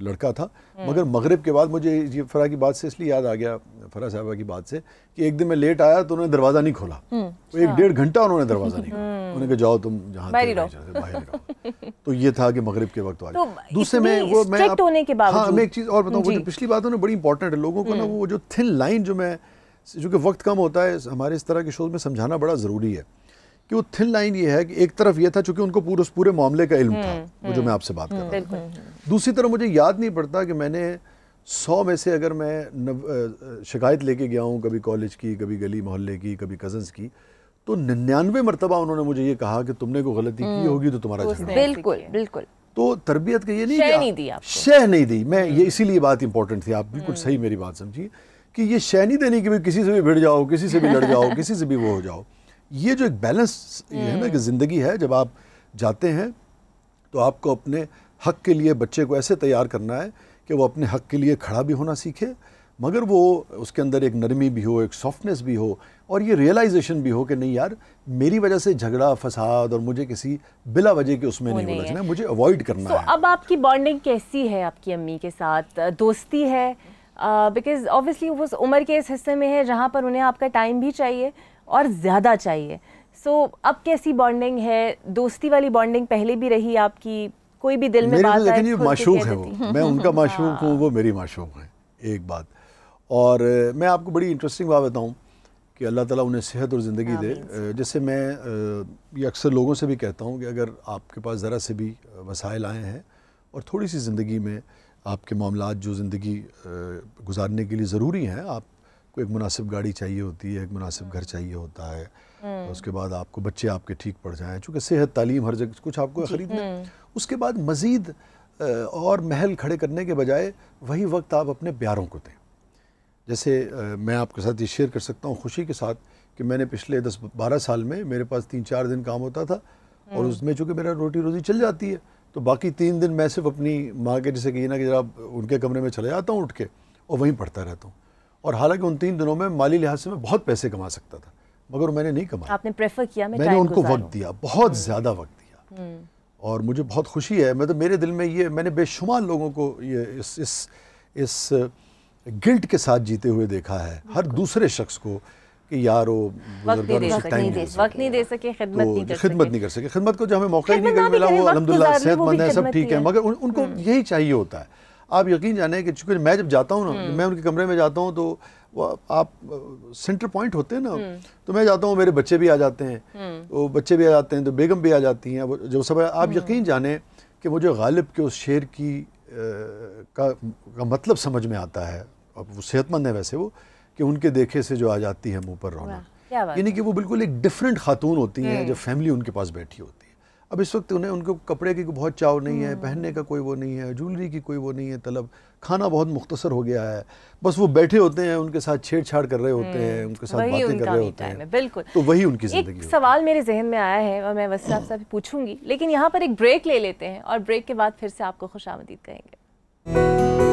लड़का था हम्म। मगर मगरब के बाद मुझे ये फरा की बात से इसलिए याद आ गया फरा साहबा की बात से कि एक दिन मैं लेट आया तो उन्होंने दरवाज़ा नहीं खोला हम्म। तो एक अच्छा। डेढ़ घंटा उन्होंने दरवाज़ा नहीं खोला हम्म। उन्होंने कहा जाओ तुम जहाँ तो ये था कि मगरब के वक्त वाले तो दूसरे में वो मैं हाँ मैं एक चीज़ और बताऊँ जो पिछली बात उन्होंने बड़ी इंपॉर्टेंट है लोगों को ना वो जो थिन लाइन जो मैं चूँकि वक्त कम होता है हमारे इस तरह के शोज में समझाना बड़ा ज़रूरी है कि वो थिन लाइन ये है कि एक तरफ ये था चूंकि उनको पूरे उस पूरे मामले का इल्म था हम्म, वो जो मैं हम्म, आपसे बात कर रहा हम्म, हूँ दूसरी तरफ मुझे याद नहीं पड़ता कि मैंने सौ में से अगर मैं शिकायत लेके गया हूँ कभी कॉलेज की कभी गली मोहल्ले की कभी कज़न्स की तो निन्यानवे मरतबा उन्होंने मुझे ये कहा कि तुमने को गलती की होगी तो तुम्हारा बिल्कुल बिल्कुल तो तरबियत का ये नहीं शह नहीं दी शह नहीं दी मैं ये इसीलिए बात इंपॉर्टेंट थी आप बिल्कुल सही मेरी बात समझिए कि ये शह नहीं देनी कि किसी से भी भिड़ जाओ किसी से भी लड़ जाओ किसी से भी वो हो जाओ ये जो एक बैलेंस ये है ना कि हम्म। ज़िंदगी है जब आप जाते हैं तो आपको अपने हक के लिए बच्चे को ऐसे तैयार करना है कि वो अपने हक के लिए खड़ा भी होना सीखे मगर वो उसके अंदर एक नरमी भी हो एक सॉफ्टनेस भी हो और ये रियलाइजेशन भी हो कि नहीं यार मेरी वजह से झगड़ा फसाद और मुझे किसी बिला वजह के उसमें नहीं उलझना मुझे अवॉइड करना so, है अब आपकी बॉन्डिंग कैसी है आपकी अम्मी के साथ दोस्ती है बिकॉज uh, ऑब्वियसली उस उम्र के इस हिस्से में है जहाँ पर उन्हें आपका टाइम भी चाहिए और ज़्यादा चाहिए सो so, अब कैसी बॉन्डिंग है दोस्ती वाली बॉन्डिंग पहले भी रही आपकी कोई भी दिल में तो बात लेकिन ये माशूक है वो मैं उनका [laughs] माशूक हूँ वो मेरी माशूक है एक बात और मैं आपको बड़ी इंटरेस्टिंग बात बताऊँ कि अल्लाह ताला उन्हें सेहत और ज़िंदगी दे जैसे मैं ये अक्सर लोगों से भी कहता हूँ कि अगर आपके पास ज़रा से भी वसाइल आए हैं और थोड़ी सी ज़िंदगी में आपके मामला जो ज़िंदगी गुजारने के लिए ज़रूरी हैं आप को एक मुनासिब गाड़ी चाहिए होती है एक मुनासिब घर चाहिए होता है हम्म। तो उसके बाद आपको बच्चे आपके ठीक पड़ जाएँ चूँकि सेहत तालीम हर जगह कुछ आपको ख़रीदना हम्म। उसके बाद मज़ीद और महल खड़े करने के बजाय वही वक्त आप अपने प्यारों को दें जैसे मैं आपके साथ ये शेयर कर सकता हूँ खुशी के साथ कि मैंने पिछले दस बारह साल में मेरे पास तीन चार दिन काम होता था और हम्म। उसमें चूँकि मेरा रोटी रोजी चल जाती है तो बाकी तीन दिन मैं सिर्फ अपनी माँ के जैसे कहिए ना कि जरा उनके कमरे में चले जाता हूँ उठ के और वहीं पढ़ता रहता हूँ और हालांकि उन तीन दिनों में माली लिहाज से मैं बहुत पैसे कमा सकता था मगर मैंने नहीं कमाया आपने प्रेफर किया मैं मैंने उनको हम्म। वक्त दिया बहुत ज़्यादा वक्त दिया और मुझे बहुत खुशी है मतलब मेरे दिल में ये मैंने बेशुमार लोगों को ये इस इस इस गिल्ट के साथ जीते हुए देखा है हर दूसरे शख्स को कि यार वो वक्त नहीं दे सके नहीं दे सके खिदमत तो नहीं कर खिदमत नहीं कर सके खिदमत को जो हमें मौका ही नहीं तो मिला वो अलहमदिल्ला सेहतमंद है सब ठीक है मगर उनको हम्म। यही चाहिए होता है आप यकीन जाने कि चूँकि मैं जब जाता हूँ ना हम्म। मैं उनके कमरे में जाता हूँ तो आप सेंटर पॉइंट होते हैं ना हम्म। तो मैं जाता हूँ मेरे बच्चे भी आ जाते हैं तो बच्चे भी आ जाते हैं तो बेगम भी आ जाती हैं जो सब आप यकीन जाने कि मुझे गालिब के उस शेर की आ, का, का मतलब समझ में आता है अब वो सेहतमंद है वैसे वो कि उनके देखे से जो आ जाती है मुंह पर रहना यानी कि वो बिल्कुल एक डिफरेंट खातून होती हैं जब फैमिली उनके पास बैठी होती है अब इस वक्त उन्हें उनको कपड़े की बहुत चाव नहीं है हम्म। पहनने का कोई वो नहीं है ज्वेलरी की कोई वो नहीं है तलब खाना बहुत मुख्तसर हो गया है बस वो बैठे होते हैं उनके साथ छेड़छाड़ कर रहे होते हैं उनके साथ बातें कर रहे होते हैं बिल्कुल तो वही उनकी एक सवाल मेरे जहन में आया है और मैं वसी आपसे भी पूछूंगी लेकिन यहाँ पर एक ब्रेक ले लेते हैं और ब्रेक के बाद फिर से आपको खुश कहेंगे